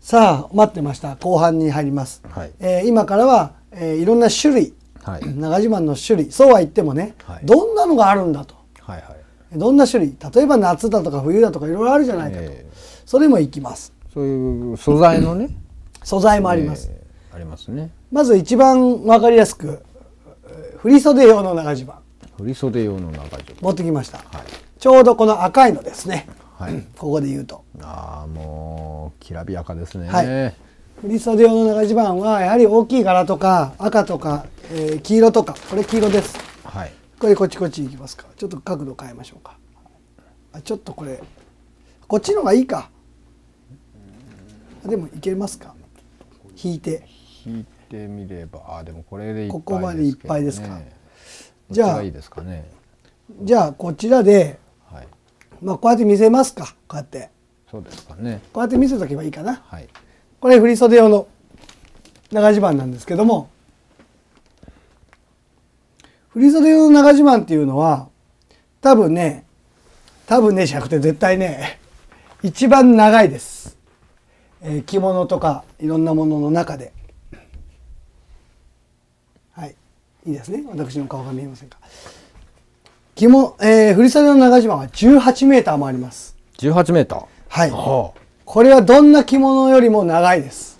さあ待ってました後半に入ります、はい、えー、今からは、えー、いろんな種類、はい、長襦袢の種類そうは言ってもね、どんなのがあるんだと、はいはい、どんな種類例えば夏だとか冬だとかいろいろあるじゃないかと、えー、それもいきますそういう素材のね 素材もあります、えー、ありますねまず一番わかりやすく振袖用の長襦袢振袖用の長襦持ってきました、はい、ちょうどこの赤いのですね、はい、ここで言うとああもうきらびやかですね、はい、振袖用の長襦袢はやはり大きい柄とか赤とか、えー、黄色とかこれ黄色です、はい、これこっちこっちいきますかちょっと角度変えましょうかあちょっとこれこっちの方がいいかでもいけますか引いて引いてみればあでもこれでいっぱいです、ね、ここまでいっぱいですかじゃあいいですかねじゃあこちらで、はい、まあこうやって見せますかこうやってそうですかねこうやって見せとけばいいかな、はい、これ振袖用の長襦袢なんですけども振袖用の長襦袢っていうのは多分ね多分ね尺ゃなくて絶対ね一番長いです、えー、着物とかいろんなものの中でいいですね。私の顔が見えませんか。肝、えー、振り袖の長島は18メーターもあります。18メーターはい。はあ、これはどんな着物よりも長いです。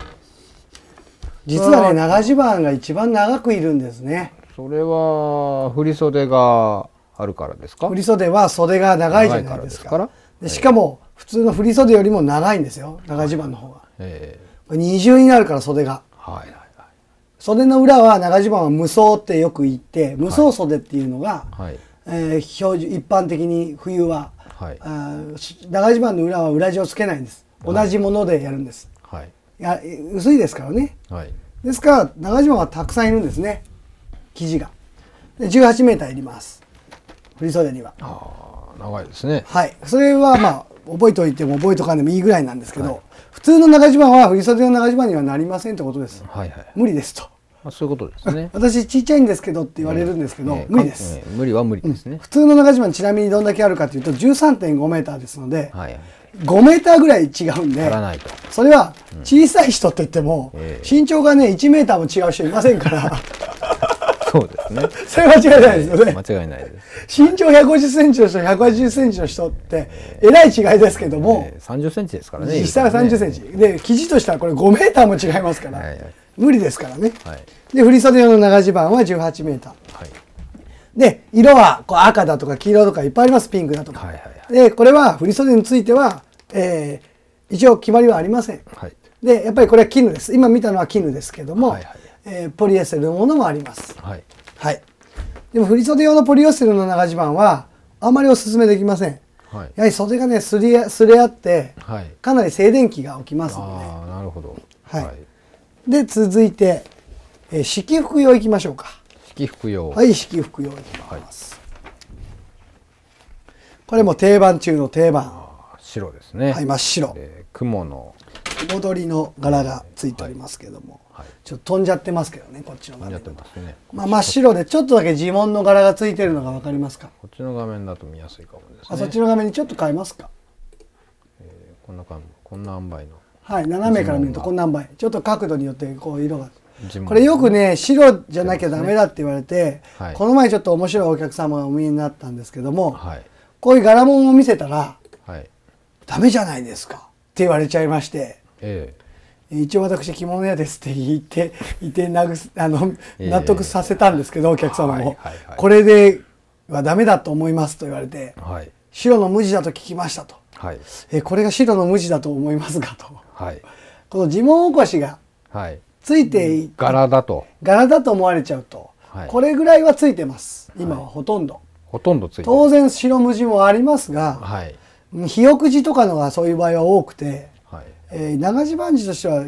実はね、長襦袢が一番長くいるんですね。それは、振り袖があるからですか振り袖は袖が長いじゃないですか。かでしかも、普通の振り袖よりも長いんですよ、長襦袢の方が。えー、二重になるから袖が。はい、袖の裏は長襦袢は無双ってよく言って無双袖っていうのが、はい、えー、標準一般的に冬は、はい、あ長襦袢の裏は裏地をつけないんです同じものでやるんです、はい、や薄いですからね、はい、ですから長襦袢はたくさんいるんですね生地がで 18m いります振袖にはああ長いですねはいそれはまあ覚えておいても覚えとかんでもいいぐらいなんですけど、はい、普通の長襦袢は振袖の長襦袢にはなりませんってことです、はいはい、無理ですとあ、そういうことですね。私ちっちゃいんですけどって言われるんですけど、無理です、無理は無理ですね、うん、普通の長島ちなみにどんだけあるかというと13.5メーターですので、はい、5メーターぐらい違うんで、それは小さい人って言っても、身長がね1メーターも違う人いませんから。そうですね。それ間違いないですよね。間違いないです。身長150センチの人、180センチの人って、えらい違いですけども、30センチですからね。実際は30センチ。で、生地としてはこれ5メーターも違いますから。はいはい無理ですからね、はい、で振袖用の長襦袢は 18m、ター。で色はこう赤だとか黄色とかいっぱいありますピンクだとか、はいはいはい、でこれは振袖については、えー、一応決まりはありません、はい、でやっぱりこれは絹です今見たのは絹ですけども、はいはい、えー、ポリエステルのものもあります、はい、はい、でも振袖用のポリエステルの長襦袢はあまりおすすめできません、はい、やはり袖がねすれす合って、かなり静電気が起きますので、あ、なるほど、はいで、続いて、えー、四服用いきましょうか。式服用。はい、式服用いきます。はい、これも定番中の定番。白ですね。はい、真っ白。えー、雲の。雲取りの柄がついておりますけども、はい、ちょっと飛んじゃってますけどねこっちの画面ま、ね、まあ、真っ白でちょっとだけ呪文の柄がついてるのが分かりますかこっちの画面だと見やすいかもです、ね、あそっちの画面にちょっと変えますか、えー、こんな感じこんな塩梅のはい、斜めから見るとこんな倍ちょっと角度によってこう色がこれよくね白じゃなきゃダメだって言われて、はい、この前ちょっと面白いお客様がお見えになったんですけども、はい、こういう柄物を見せたら、はい、ダメじゃないですかって言われちゃいまして、ええ、一応私着物屋ですって言って言っ てあの、え、納得させたんですけどお客様も、はいはいはい、これではダメだと思いますと言われて、白の無地だと聞きましたと、えこれが白の無地だと思いますかと。はい、この呪文起こしがついてい、はい、柄だと柄だと思われちゃうと、はい、これぐらいはついてます今はほとんど、ほとんどついて当然白無地もありますが、はい、日浴地とかのがそういう場合は多くて、はいえー、長地盤地としては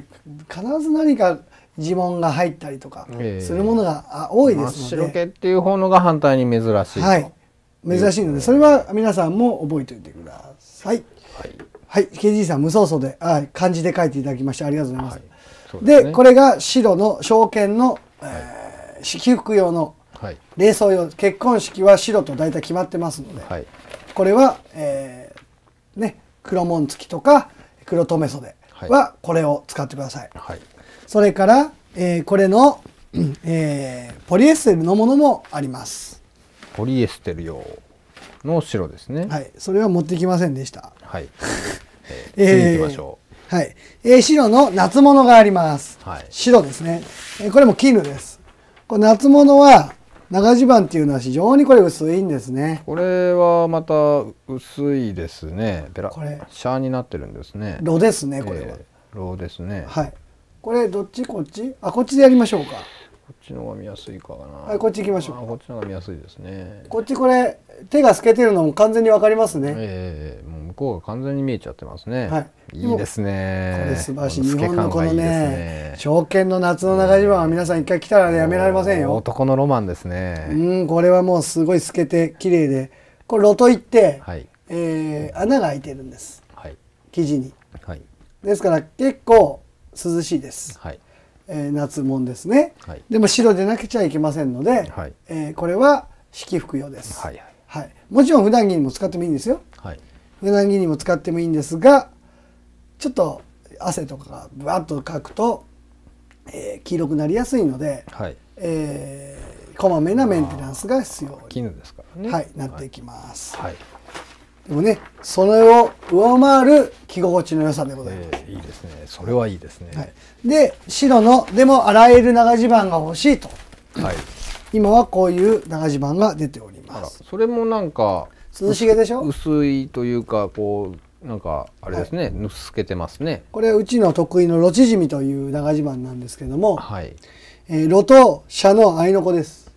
必ず何か地紋が入ったりとかするものが多いですので、えー、っていう方のが反対に珍しいはい珍しいのでそれは皆さんも覚えておいてください、はいはい、KG さん無双層で、はい、漢字で書いていただきましてありがとうございます。はい、で、ね、これが白の証券の、えー、祝福用の、はい、礼装用結婚式は白と大体決まってますので、はい、これは、えー、ね黒紋付きとか黒留袖はこれを使ってください。はい、それから、えー、これの、えー、ポリエステルのものもあります。ポリエステル用の白ですね。はい、それは持ってきませんでした。はい。えー、行きましょう。はい、えー、白の夏物があります。はい、白ですね。えこれも絹です。これ夏物は長襦袢っていうのは非常にこれ薄いんですね。これはまた薄いですね。ベラこれシャーになってるんですね。ロですねこれは。えロですね。はい。これどっちこっち？あこっちでやりましょうか。こっちの方が見やすいかな。はい、こっち行きましょう。こっちの方が見やすいですね。こっちこれ手が透けてるのも完全にわかりますね。ええー、もう向こうが完全に見えちゃってますね。はい。いいですね。これ素晴らしい。日本のこのね、いいね証券の夏の長いは皆さん一回来たらやめられませんよ。男のロマンですね。うん、これはもうすごい透けて綺麗で、これロト行って、はい、えー、穴が開いてるんです。はい。生地に。はい。ですから結構涼しいです。はい。えー、夏物ですね、はい、でも白でなくちゃいけませんので、はい、えー、これは式服用です、はい、はい、もちろん普段着にも使ってもいいんですよ、はい、普段着にも使ってもいいんですがちょっと汗とかがぶわっとかくと、えー、黄色くなりやすいので、はいえー、こまめなメンテナンスが必要に、ね、はい、なっていきます、はい、でもねそれを上回る着心地の良さでございます、えー、いいですねそれはいいですね、はい、で白のでも洗える長襦袢が欲しいと、はい、今はこういう長襦袢が出ておりますそれもなんか涼しげでしょ薄いというかこうなんかあれですね、はい、ぬすけてますねこれうちの得意のロチジミという長襦袢なんですけども、はいえー、ロとシャの合いの子です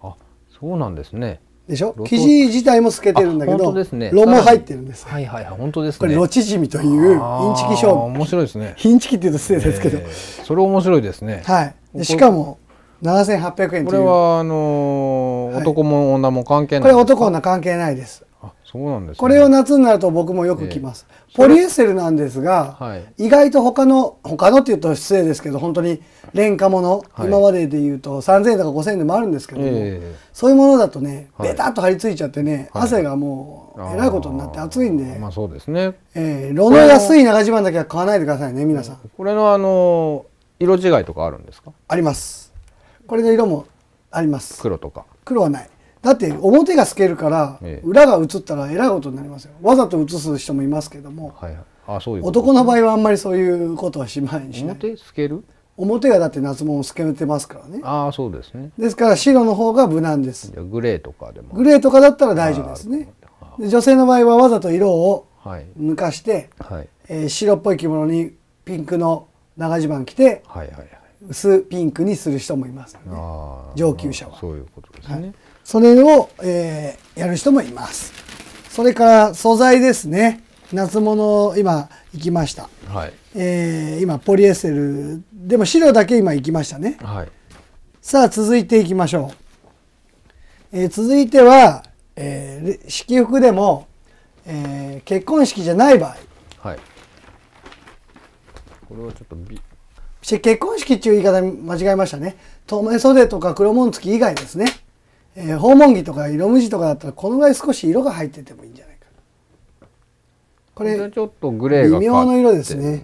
あそうなんですねでしょ生地自体も透けてるんだけど、ね、ロも入ってるんですはいはいはい本当です、ね、これロ縮みというインチキ商品面白いですねインチキっていうと失礼ですけど、えー、それ面白いですねはいしかも7800円これはあのー男も女も関係ないこれ男女関係ないですあそうなんです、ね、これを夏になると僕もよく着ます、えー、ポリエステルなんですが、はい、意外と他の他のっていうと失礼ですけど本当に廉価もの、はい、今まででいうと3000円とか5000円でもあるんですけども、えー、そういうものだとねベタっと張り付いちゃってね、はい、汗がもうえらいことになって暑いんでまあそうですねえー、炉の安い長島だけは買わないでくださいね皆さんこれのあの色違いとかあるんですかありますこれの色もあります黒とか黒はないだって表が透けるから裏が映ったらえらいことになりますよわざと映す人もいますけども、男の場合はあんまりそういうことはしまいにしない表透ける表がだって夏物透けてますからねああそうですねですから白の方が無難ですグレーとかでもグレーとかだったら大丈夫ですね女性の場合はわざと色を抜かして、はいはい、えー、白っぽい着物にピンクの長襦袢着て、はいはいはい、薄ピンクにする人もいます、ね、上級者はそういうことですね、はいそれを、えー、やる人もいます。それから素材ですね。夏物今行きました。はい、えー、今ポリエステルでも白だけ今行きましたね。はい、さあ続いていきましょう。えー、続いては、えー、式服でも、えー、結婚式じゃない場合。はい。これはちょっとビ結婚式っていう言い方間違えましたね。透明袖とか黒紋付き以外ですね。えー、訪問着とか色無地とかだったらこのぐらい少し色が入っててもいいんじゃないかこれちょっとグレーが微妙な色ですね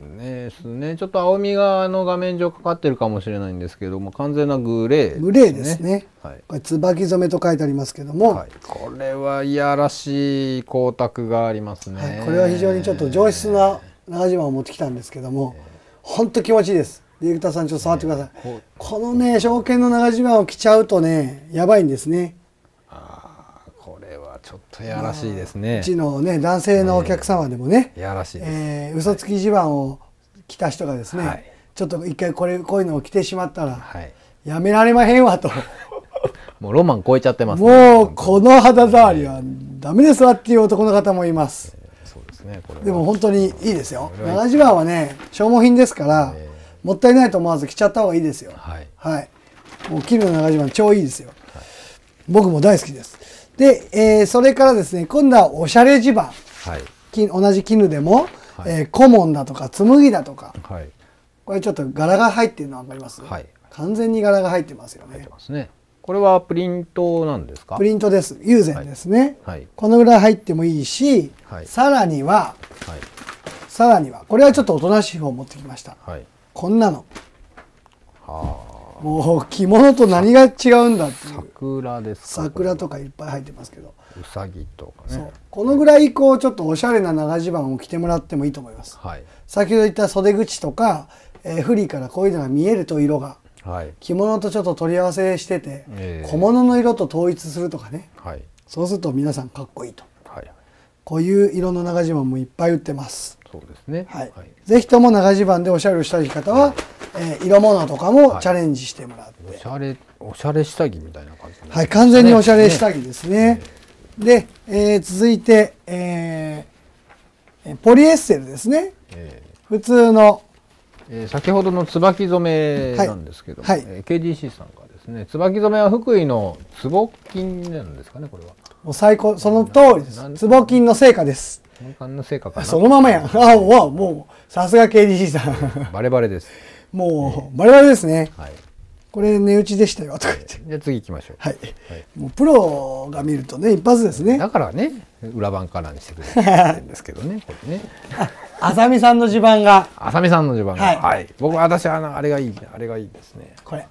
ねちょっと青みがあの画面上かかってるかもしれないんですけども完全なグレー、ね、グレーですね、はい、これ椿染めと書いてありますけども、はい、これはいやらしい光沢がありますね、はい、これは非常にちょっと上質な長島を持ってきたんですけども、えー、ほんと気持ちいいですディレクターさんちょっと触ってください、ね、このね証券の長襦袢を着ちゃうとねやばいんですねああこれはちょっとやらしいですねうちのね男性のお客様でもね、うやらしいです、えー、嘘つき襦袢を着た人がですね、はい、ちょっと一回これこういうのを着てしまったら、はい、やめられまへんわと もうロマン超えちゃってます、ね、もうこの肌触りはダメですわっていう男の方もいます、えー、そうですねこれでも本当にいいですよ長襦袢はね消耗品ですから、えーもったいないと思わず着ちゃった方がいいですよ。はい。はい、もう絹の長襦袢超いいですよ、はい。僕も大好きです。で、えー、それからですね、今度はおしゃれ地盤。はい、同じ絹でも、はい、えー、顧問だとか紬だとか、はい、これちょっと柄が入ってるの分かります、はい、完全に柄が入ってますよね。ねこれはプリントなんですかプリントです。友禅ですね、はい、このぐらい入ってもいいし、さらには、さらには、これはちょっとおとなしい方を持ってきました。はいこんなの。はもう着物と何が違うんだっていう桜ですか桜とかいっぱい入ってますけどうさぎとかねそうこのぐらいこうちょっとおしゃれな長襦袢を着てもらってもいいと思います、はい、先ほど言った袖口とか、えー、フリーからこういうのが見えると色が、はい、着物とちょっと取り合わせしてて、えー、小物の色と統一するとかね、はい、そうすると皆さんかっこいいと、はい、こういう色の長襦袢もいっぱい売ってますそうですね、はいはい、ぜひとも長襦袢でおしゃれしたい方は、はい、えー、色物とかもチャレンジしてもらって、はい、おしゃれおしゃれ下着みたいな感じ、ね、はい完全におしゃれ下着ですね、ねで、えー、続いて、えー、ポリエステルですね、えー、普通の、えー、先ほどの椿染めなんですけど、はいはい、えー、KDC さんがですね椿染めは福井の坪金なんですかねこれはもう最高、その通りです。ツボ金の成果です。の成果かそのままやん。あ、もう、さすが KDC さん。バレバレです。もう、バレバレですね。はい、これ値打ちでしたよとか言って。じゃあ次行きましょう。はい。もうプロが見るとね、一発ですね。だからね、裏番からにしてくれるんですけどね、これね。あさみさんの地盤が。あさみさんの地盤が。はい。僕はあの、あれがいい、あれがいいですね。これ。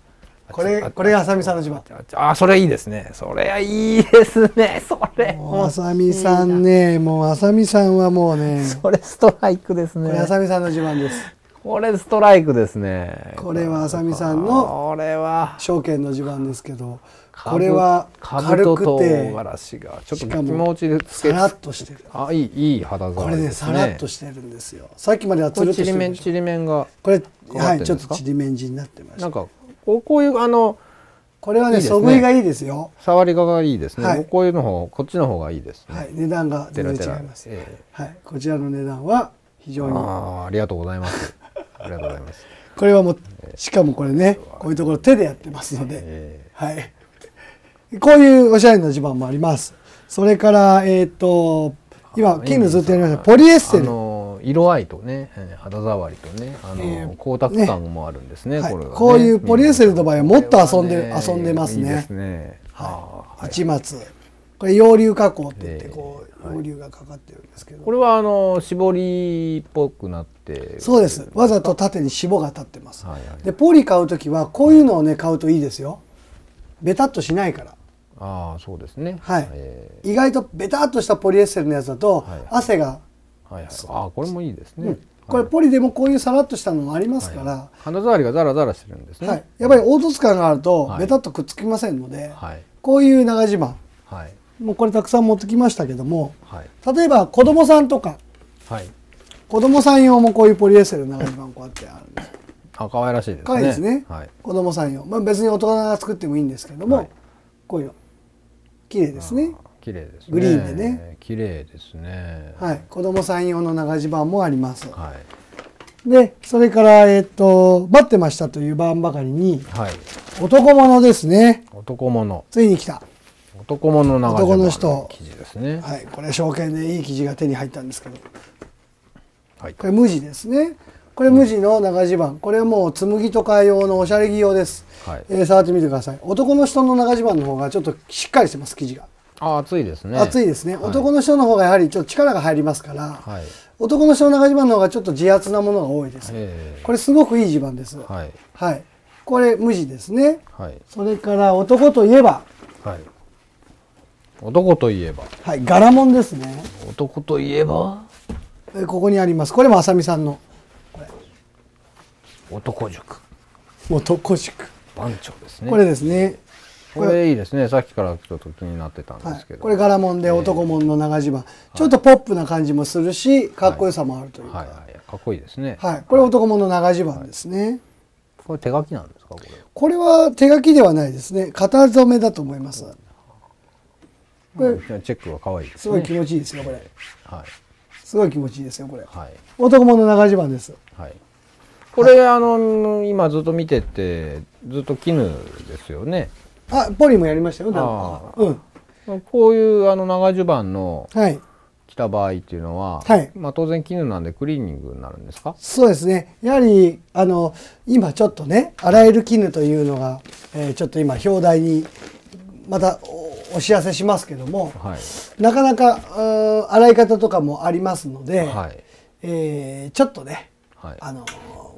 これこれが浅見さんの自慢あそれいいですねそれはいいですね それ浅見さんねもう浅見さんはもうねそれストライクですね浅見さんの自慢ですこれストライクですねこれは浅見さんのこれは証券の自慢ですけどこれは軽くてしがちょっと気持ちでさらっとしてるあいいいい肌触りこれねさらっとしてるんですよさっきまではつるっとしてるこれちりめんがこれはいちょっとちりめん地になってましたなんかおこういうあのこれはね、そぐいがいいですよ。触りがいいですね。はい、こういうの方、こっちの方がいいです、ね、はい、値段が全然違います。ええ、はい、こちらの値段は非常に。ああ、ありがとうございます。ありがとうございます。これはもう、しかもこれね、こういうところ手でやってますので、えー、はい。こういうおしゃれな地盤もあります。それから、えっ、ー、と、今、金のずっとやりました、ポリエステル。あのー色合いとね、肌触りとね、あの、えー、光沢感もあるんですね。ねこれ、はこういうポリエステルの場合はもっと遊んで、遊んでますね。いいすねはい、はい、市松。これ溶流加工って言ってこう溶流がかかってるんですけど、これはあの絞りっぽくなってそうですわざと縦に絞が立ってます、はいはい、でポリ買う時はこういうのをね買うといいですよベタっとしないからああそうですねはい、えー、意外とベタっとしたポリエステルのやつだと、はい、汗がはいはい、あこれもいいですね、うん、これポリでもこういうさらっとしたのありますから、はいはい、肌触りがザラザラしてるんですね、はい、やっぱり凹凸感があるとベタっとくっつきませんので、はい、こういう長襦袢、はい、もうこれたくさん持ってきましたけども、はい、例えば子供さんとか、はい、子供さん用もこういうポリエステルの長襦袢こうやってあるんですあ可愛らしいですね可愛いですね、はい、子供さん用、まあ、別に大人が作ってもいいんですけども、はい、こういうの綺麗ですね綺麗です、ね、グリーンでね綺麗ですねはい子供さん用の長地盤もあります、はい、でそれからえっ、と待ってましたという番ばかりに、はい、男物ですね男物ついに来た男物長地盤の生地ですねはいこれ証券でいい生地が手に入ったんですけど、はい、これ無地ですねこれ無地の長地盤、これはもう紬とか用のおしゃれ着用です、はい、えー、触ってみてください男の人の長地盤の方がちょっとしっかりしてます生地があ暑いですね暑いですね、男の人の方がやはりちょっと力が入りますから、はい、男の人の中襦袢の方がちょっと自圧なものが多いです、これすごくいい地盤です、はい、はい、これ無地ですね、はい、それから男といえば、はい、男といえばはい柄物ですね男といえばここにありますこれも浅見さんの男塾男塾番長ですねこれですねこれいいですねさっきからちょっと気になってたんですけど、はい、これ柄もんで男もんの長襦袢、ちょっとポップな感じもするしかっこよさもあるというか、はいはい、かっこいいですねはいこれ男もんの長襦袢ですね、これ手書きなんですかこれこれは手書きではないですね型染めだと思いますこれチェックは可愛いです、ね,、ごい気持ちいいですよこれ、はい、すごい気持ちいいですよこれ、はい、男もの長襦袢です、はい、これ、はい、あの今ずっと見ててずっと絹ですよねあポリもやりましたよなんか、うん、こういうあの長襦袢の着た場合っていうのは、はいまあ、当然絹なんでクリーニングになるんですかそうですねやはりあの今ちょっとね洗える絹というのが、えー、ちょっと今表題にまたお知らせしますけども、はい、なかなか洗い方とかもありますので、はいえー、ちょっとね、はい、あの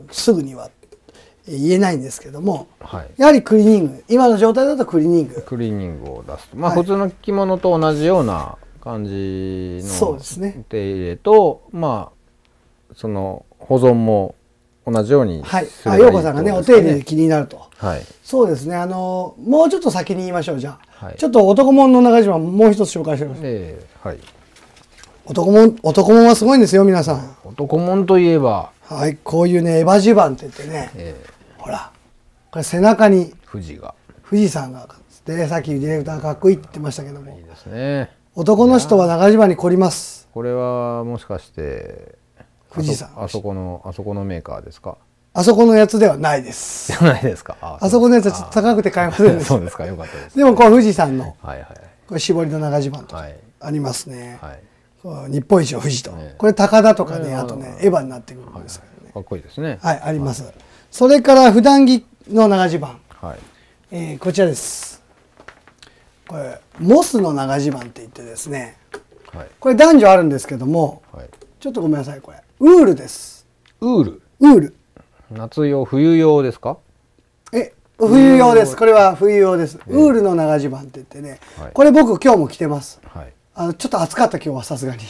すぐには言えないんですけども、はい、やはりクリーニング今の状態だとクリーニングクリーニングを出すまあ、普通の着物と同じような感じの手入れと、まあその保存も同じようにはい、あ陽子さんがね、お手入れ気になると、はい、そうですねあのもうちょっと先に言いましょうじゃあ、はい、ちょっと男物の中島もう一つ紹介してくだえー、はい、男物男物はすごいんですよ皆さん男物といえばはいこういうねエヴァジバンって言ってね、えーほらこれ背中に富士が富士山がでさっきディレクターかっこいいって言ってましたけどもいいですね男の人は長島に凝りますこれはもしかして富士山あそこのあそこのメーカーですかあそこのやつではないです。じゃないですか。あそこのやつはちょっと高くて買えませんでした。そうですか、よかったです。でもこう富士山の、はいはい、これ絞りの長島とありますね。はい、日本一の富士と、これ高田とかね、あとね、エヴァになってくるんですけどね。かっこいいですね。はい、あります。それから普段着の長襦袢、はい、えー、こちらですこれモスの長襦袢って言ってですね、はい、これ男女あるんですけども、はい、ちょっとごめんなさいこれウールですウールウール夏用冬用ですかえ冬用ですこれは冬用です、えー、ウールの長襦袢って言ってね、これ僕今日も着てます、はい、あのちょっと暑かった今日はさすがに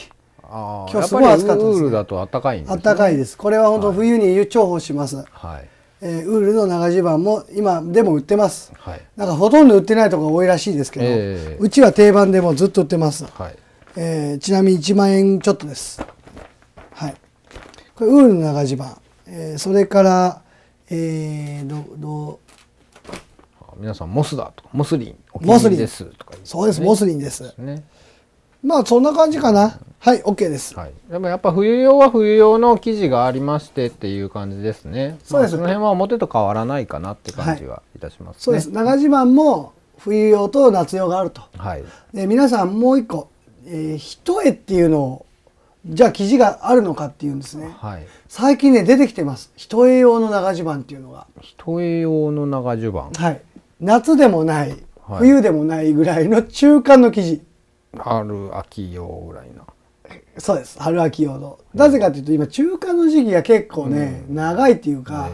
今日すごい暑かったです、ね、ウールだと暖かいんです、ね、暖かいですこれは本当冬に重宝します、はいえー、ウールの長襦袢も今でも売ってます、はい、なんかほとんど売ってないとこが多いらしいですけど、えー、うちは定番でもずっと売ってます、はいえー、ちなみに1万円ちょっとですはいこれウールの長襦袢、えー、それからえー、どど皆さんモスだとかモスリンお気に入りですとか、ね、そうですモスリンです、ねまあそんな感じかな。はい、OK です、はい。でもやっぱ冬用は冬用の生地がありましてっていう感じですね。そうです、ね、まあ、の辺は表と変わらないかなって感じはいたします、ねはい、そうです。長襦袢も冬用と夏用があると。はい。で皆さんもう一個、えー、一重っていうのをじゃあ生地があるのかっていうんですね。はい。最近ね出てきてます。一重用の長襦袢っていうのが。一重用の長襦袢。はい。夏でもない、冬でもないぐらいの中間の生地。春秋用ぐらいなそうです春秋用の、なぜかというと今中間の時期が結構ね、うん、長いっていうか、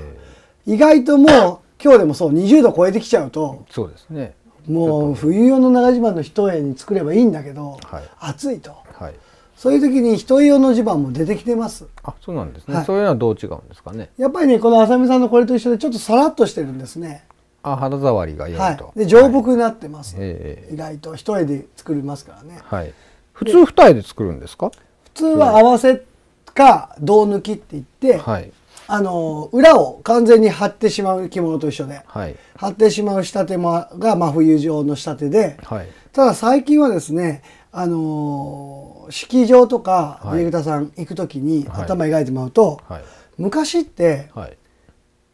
意外ともう今日でもそう20度超えてきちゃうとそうですねもう冬用の長襦袢の一重に作ればいいんだけど、はい、暑いと、はい、そういう時に人用の襦袢も出てきてますあそうなんですね、はい、そういうのはどう違うんですかねやっぱりねこの浅見さんのこれと一緒でちょっとさらっとしてるんですねあ肌触りが良いと、はい、で丈夫になってます、はい、意外と一重で作りますからね、はい、普通二重で作るんですか普通は合わせか胴抜きって言って、はい、あの裏を完全に張ってしまう着物と一緒で、はい、張ってしまう仕立てが真冬状の仕立てで、はい、ただ最近はですねあのー、式場とかディレクターさん行く時に頭描いてもらうと、はい昔って、はい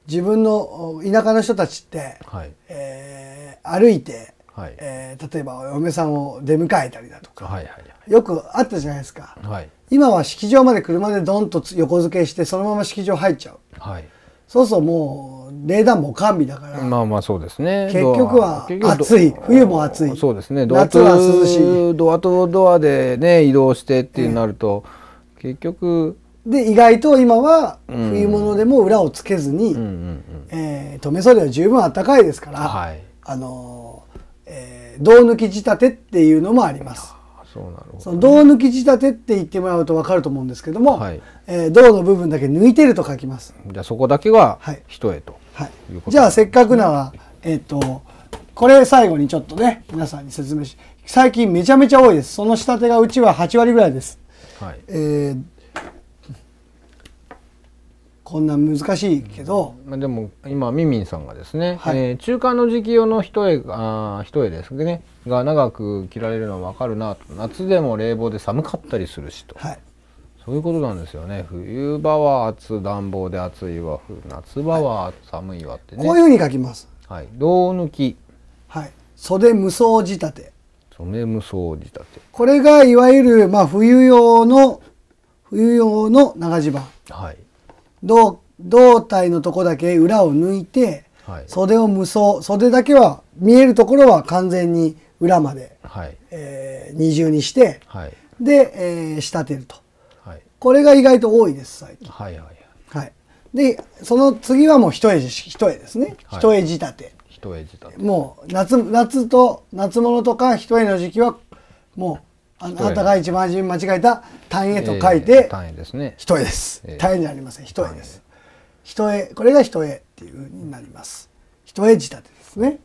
自分の田舎の人たちって、はい、えー、歩いて、はい、えー、例えばお嫁さんを出迎えたりだとか、はいはいはい、よくあったじゃないですか、はい、今は式場まで車でドンと横付けしてそのまま式場入っちゃう、はい、そうそうもう冷暖房完備だからまあまあそうですね結局は暑い冬も暑いそうですね夏は涼しいドアとドアでね移動してってなると、結局で意外と今は冬物でも裏をつけずに、うえ留め袖は十分あったかいですから、はい、あの、えー、胴抜き仕立てっていうのもあります。そうなるほど、その胴抜き仕立てって言ってもらうと分かると思うんですけども、はい、えー、胴の部分だけ抜いてると書きます。じゃあそこだけは一重と、はい、はい、じゃあせっかくなら、えっ、ー、とこれ最後にちょっとね皆さんに説明し最近めちゃめちゃ多いですその仕立てがうちは8割ぐらいです。はいえーこんな難しいけど、まあ、でも今みみんさんがですね、はい、えー、中間の時期用の一重あ一重ですねが長く着られるのは分かるなと夏でも冷房で寒かったりするしと、はい、そういうことなんですよね冬場は暑暖房で暑いわ夏場は寒いわってね、はい、こういうふうに書きます、はい、胴抜き、はい、袖無双仕立て袖無双仕立てこれがいわゆる、まあ、冬用の冬用の長襦袢はい胴胴体のとこだけ裏を抜いて、はい、袖を無双袖だけは見えるところは完全に裏まで、はいえー、二重にして、はい、で、えー、仕立てると、はい、これが意外と多いです最近。はいはいはい、でその次はもう一重一重ですね、はい、一重仕立て。一重仕立てもう夏夏と夏物とか一重の時期はもうあなたが一番間違えた単位と書いて、単位ですね。人へです。単位じゃありません。一重です。一重これが一重っていうふうになります。一重仕立てですね。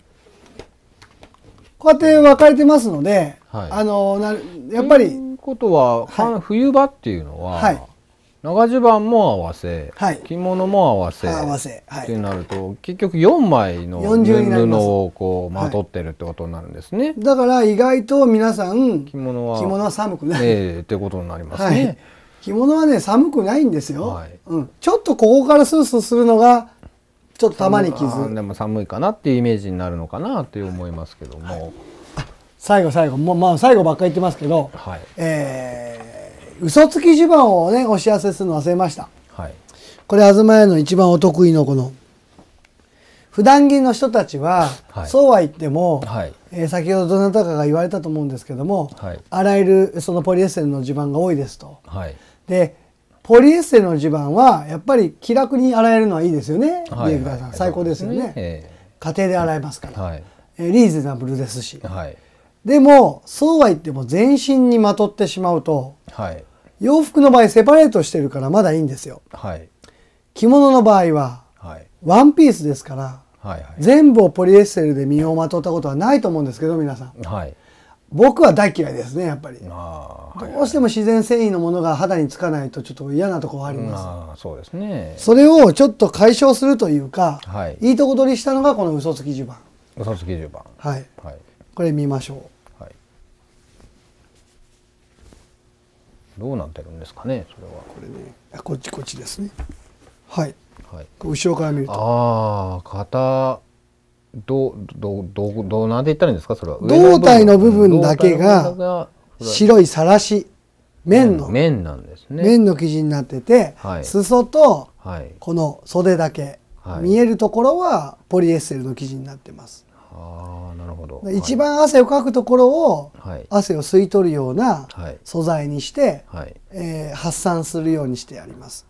こうやって分かれてますので、あのなやっぱり。ということは、冬場っていうのは、はい長襦袢も合わせ、はい、着物も合わせ合わせ、はい、ってなると結局4枚の布をこうまとってるってことになるんですね、はい、だから意外と皆さん着物は着物は寒くない、えー、ってことになりますね、はい、着物はね寒くないんですよ、うん、ちょっとここからスースーするのがちょっとたまに傷でも寒いかなっていうイメージになるのかなって思いますけども、最後最後もうまあ最後ばっかり言ってますけど、はい、えー嘘つき襦袢をねお知らせするの忘れました、はい、これ東屋の一番お得意のこの普段着の人たちは、はい、そうは言っても、はい、えー、先ほどどなたかが言われたと思うんですけども、はい、あらゆるそのポリエステルの地盤が多いですと。でポリエステルの地盤はやっぱり気楽に洗えるのはいいですよね、はい、さん最高ですよね、えー、家庭で洗えますから、えー、リーズナブルですし、でもそうは言っても全身にまとってしまうと、はい、洋服の場合セパレートしてるからまだいいんですよ。はい、着物の場合は、はい、ワンピースですから、はいはい、全部をポリエステルで身をまとったことはないと思うんですけど皆さん、はい、僕は大嫌いですねやっぱり、はい、どうしても自然繊維のものが肌につかないとちょっと嫌なとこはありますそうですねそれをちょっと解消するというか、はい、いいとこ取りしたのがこの嘘つき襦袢嘘つき襦袢はい、はい、これ見ましょうどうなってるんですかねそれはこれねあこっちこっちですねはい、はい、後ろから見るとああ肩どどどどうなんで言ったらいいんですかそれは胴体の部分だけが白いさらし面の、うん、面なんですね面の生地になってて、はい、裾とこの袖だけ、はい、見えるところはポリエステルの生地になってます、あなるほど一番汗をかくところを、汗を吸い取るような素材にして、はい、えー、発散するようにしてやります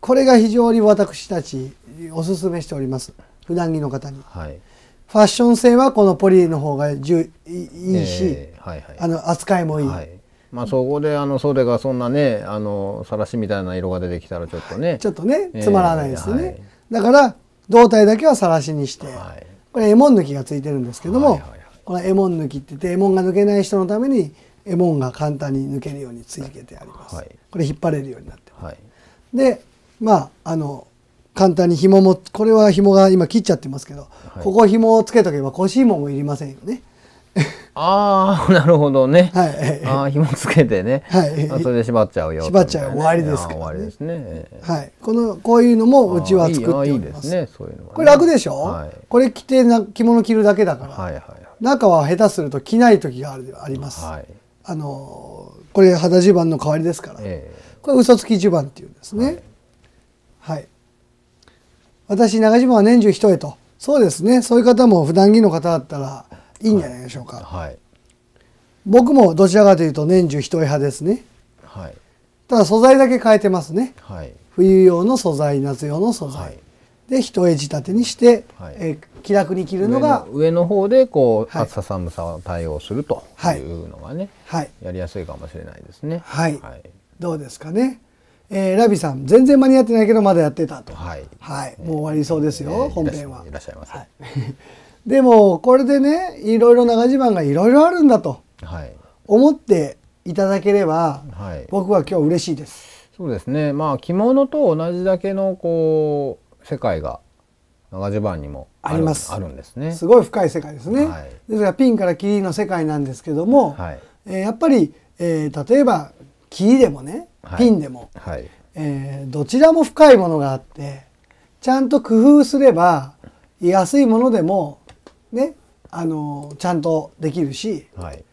これが非常に私たちおすすめしております普段着の方に、はい、ファッション性はこのポリエの方がいいし、えー、はいはい、あの扱いもいい、はいまあ、そこであの袖がそんなねあのさらしみたいな色が出てきたらちょっとねちょっとねつまらないですね、はい、だから胴体だけはさらしにして、はい、これエモ抜きがついてるんですけども、はいはいはい、この絵モ抜きって言って絵モが抜けない人のために絵モが簡単に抜けるようにつけてあります、はい、これ引っ張れるようになってます、はい、でまああの簡単に紐もこれは紐が今切っちゃってますけど、はい、ここ紐をつけとけば腰紐もいりませんよねああ なるほどね、はい、ああ紐つけてね、はい、それで縛っちゃうよ、ね、縛っちゃう終わりですから、ね、終わりですね、はい、このこういうのもうちは作っていいですねそういうの、ね、これ楽でしょ、はい、これ着てな着物着るだけだから、はいはい、中は下手すると着ない時があるあります、はい、あのこれ肌襦袢の代わりですから、えー、これ嘘つき襦袢っていうんですねはい、はい、私長襦袢は年中一重とそうですねそういう方も普段着の方だったらいいんじゃないでしょうか、はい、僕もどちらかというと年中一重派ですね、はい、ただ素材だけ変えてますね、はい、冬用の素材夏用の素材、で一重仕立てにして、え気楽に着るのが上の方でこう、暑さ寒さを対応するというのがね、はい、やりやすいかもしれないですねはい、どうですかねえー、ラビさん全然間に合ってないけどまだやってたとはい、はい、もう終わりそうですよ、えー、本編はいらっしゃいませ、はいでもこれでねいろいろ長襦袢がいろいろあるんだと思っていただければ、はい、僕は今日嬉しいです。そうですねまあ着物と同じだけのこう世界が長襦袢にもありますあるんですねすごい深い世界ですね、はい、ですからピンからキリの世界なんですけども、はい、えー、やっぱり、えー、例えばキリでもね、はい、ピンでも、はい、えー、どちらも深いものがあってちゃんと工夫すれば安いものでもね、あのちゃんとできるし、はい、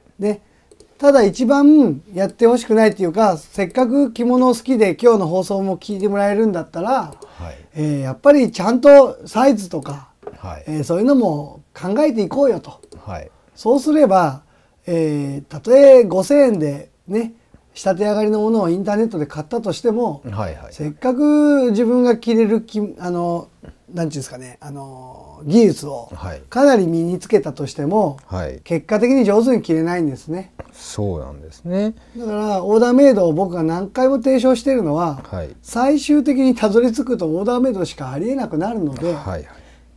ただ一番やってほしくないっていうかせっかく着物好きで今日の放送も聞いてもらえるんだったら、はい、えー、やっぱりちゃんとサイズとか、はい、えー、そういうのも考えていこうよと、はい、そうすれば、えー、たとえ5,000円でね仕立て上がりのものをインターネットで買ったとしても、はいはい、せっかく自分が着れるあのなんていうんですかね、あの技術をかなり身につけたとしても、はい、結果的に上手に切れないんですね。そうなんですね。だからオーダーメイドを僕が何回も提唱しているのは、はい、最終的にたどり着くとオーダーメイドしかありえなくなるので、はいはい、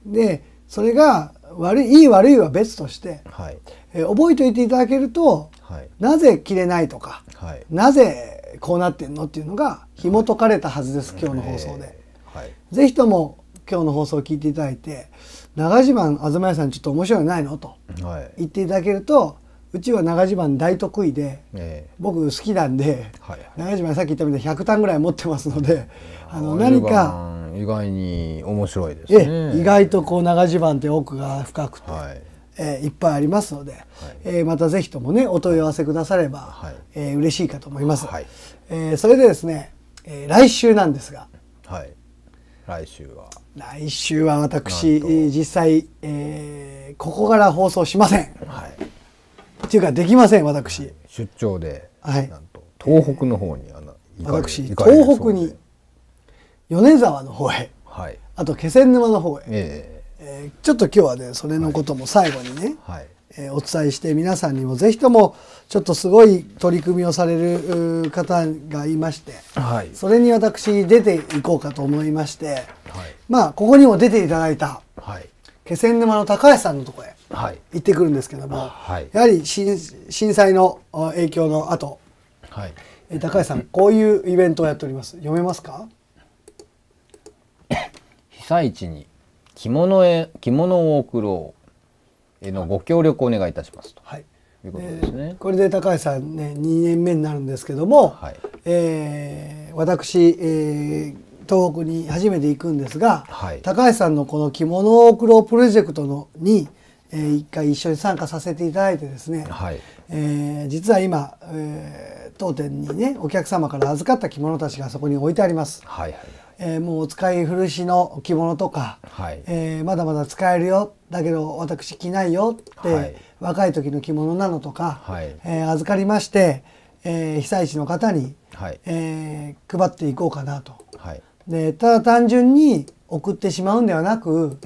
でそれが悪いいい悪いは別として、はい、え覚えておいていただけると、はい、なぜ切れないとか、はい、なぜこうなってんのっていうのが紐解かれたはずです、今日の放送で。はい、ぜひとも今日の放送を聞いていただいて長襦袢東屋さんちょっと面白いないのと言っていただけると、はい、うちは長襦袢大得意で、えー、僕好きなんで、はいはい、長襦袢さっき言ったみたいに100タぐらい持ってますのであの何か意外に面白いです、ね、意外とこう長襦袢って奥が深くて。はいえー、いっぱいありますので、はい、えー、またぜひともねお問い合わせくだされば、はいえー、嬉しいかと思います、はい、えー、それでですね、えー、来週なんですが、はい、来週は来週は私実際、えー、ここから放送しません、はい、っていうかできません私出張で、はい、なんと東北の方に、えー、私東北に米沢の方へ、はい、あと気仙沼の方へ、えーえー、ちょっと今日はねそれのことも最後にね、はいお伝えして皆さんにもぜひともちょっとすごい取り組みをされる方がいまして、はい、それに私出ていこうかと思いまして、はい、まあここにも出ていただいた、はい、気仙沼の高橋さんのとこへ行ってくるんですけども、はい、やはり震災の影響の後、はい、高橋さんこういうイベントをやっております読めますか 被災地に着物へ着物を送ろうのご協力をお願いいたしますと。はいいうことですね、これで高橋さんね2年目になるんですけども、はいえー、私、えー、東北に初めて行くんですが、はい、高橋さんのこの着物を贈ろうプロジェクトのに、えー、一回一緒に参加させていただいてですね、はいえー、実は今、えー、当店にねお客様から預かった着物たちがそこに置いてあります。はいはいえー、もうお使い古しの着物とか、はい、えー、まだまだ使えるよだけど私着ないよって、はい、若い時の着物なのとか、はい、えー、預かりまして、えー、被災地の方に、はい、え配っていこうかなと。でただ単純に送ってしまうんではなく、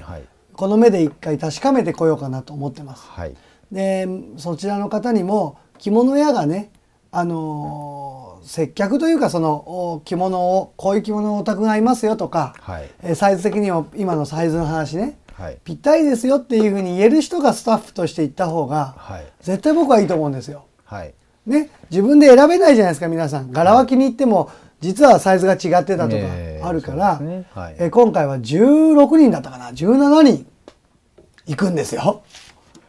この目で一回確かめてこようかなと思ってます。でそちらの方にも着物屋がねあの接客というかその着物をこういう着物をお宅がいますよとか、はい、えサイズ的にも今のサイズの話ね、はい、ぴったりですよっていうふうに言える人がスタッフとして行った方が、はい、絶対僕はいいと思うんですよ。はいね、自分で選べないじゃないですか皆さん柄は気に入っても、実はサイズが違ってたとかあるから、ねね、はい、え今回は16人だったかな17人行くんですよ。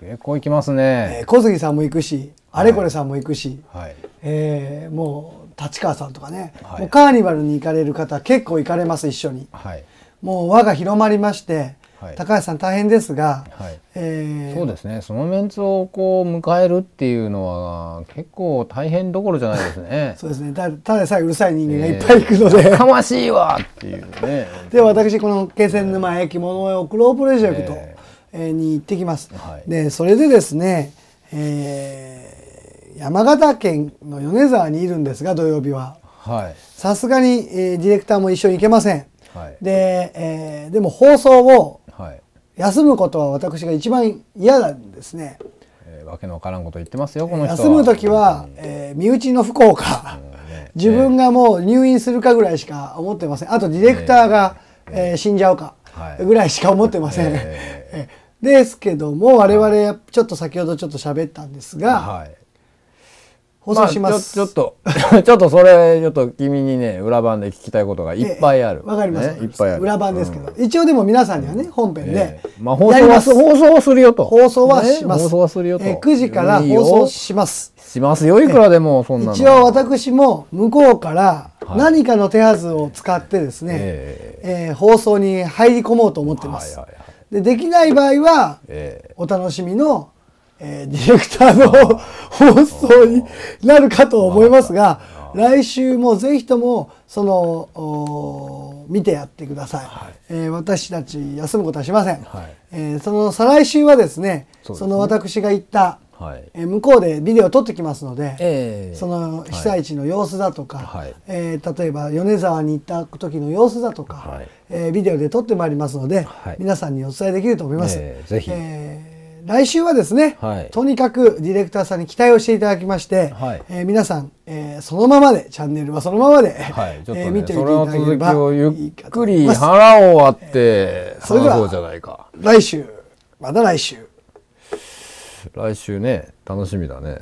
結構行きますね、えー、小杉さんも行くしあれこれさんも行くし、はい、えー、も立川さんとかね、はい、もうカーニバルに行かれる方結構行かれます一緒に、はい、もう輪が広まりまして、はい、高橋さん大変ですが、はいえー、そうですねそのメンツをこう迎えるっていうのは結構大変どころじゃないですねそうですねたたださえうるさい人間がいっぱい行くので、えー、ましいわっていうね で私この気仙沼駅物をクロープロジェクト、えー、に行ってきます、はい、でそれでですね、えー山形県の米沢にいるんですが土曜日はさすがに、えー、ディレクターも一緒に行けません、はい、で、えー、でも放送を休むことは私が一番嫌なんですね、えー、わけのわからんこと言ってますよこの人休む時は、えー、身内の不幸か、ね、自分がもう入院するかぐらいしか思ってませんあとディレクターが、えー、死んじゃうかぐらいしか思ってません、はい、ですけども我々ちょっと先ほどちょっと喋ったんですが、はい放送します、まあ、ちょ っと ちょっとそれちょっと君にね裏番で聞きたいことがいっぱいあるわ、ね、かりますいっぱいある裏番ですけど、うん、一応でも皆さんにはね本編で、えー、まあ、放送は放送するよと放送はします、ね、放送はするよと、えー、9時から放送しますしますよいくらでもそんなの、え一応私も向こうから何かの手はずを使ってですね、はい、えー、えー、放送に入り込もうと思ってます、はいはいはい、でできない場合は、ええ、お楽しみのえー、ディレクターの放送になるかと思いますが、来週もぜひとも、その、見てやってください。はい、えー、私たち休むことはしません。はい、えー、その、再来週はですね、そ、ね、の私が言った、はい、えー、向こうでビデオを撮ってきますので、えー、その被災地の様子だとか、はい、えー、例えば米沢に行った時の様子だとか、はい、えー、ビデオで撮ってまいりますので、皆さんにお伝えできると思います。えー、ぜひ、えー来週はですね、はい、とにかくディレクターさんに期待をしていただきまして、はい、えー、皆さん、えー、そのままでチャンネルはそのままで、はい ちょっとね、えー、見ていただければゆっくり腹を割ってそれでは来週また来週来週ね楽しみだね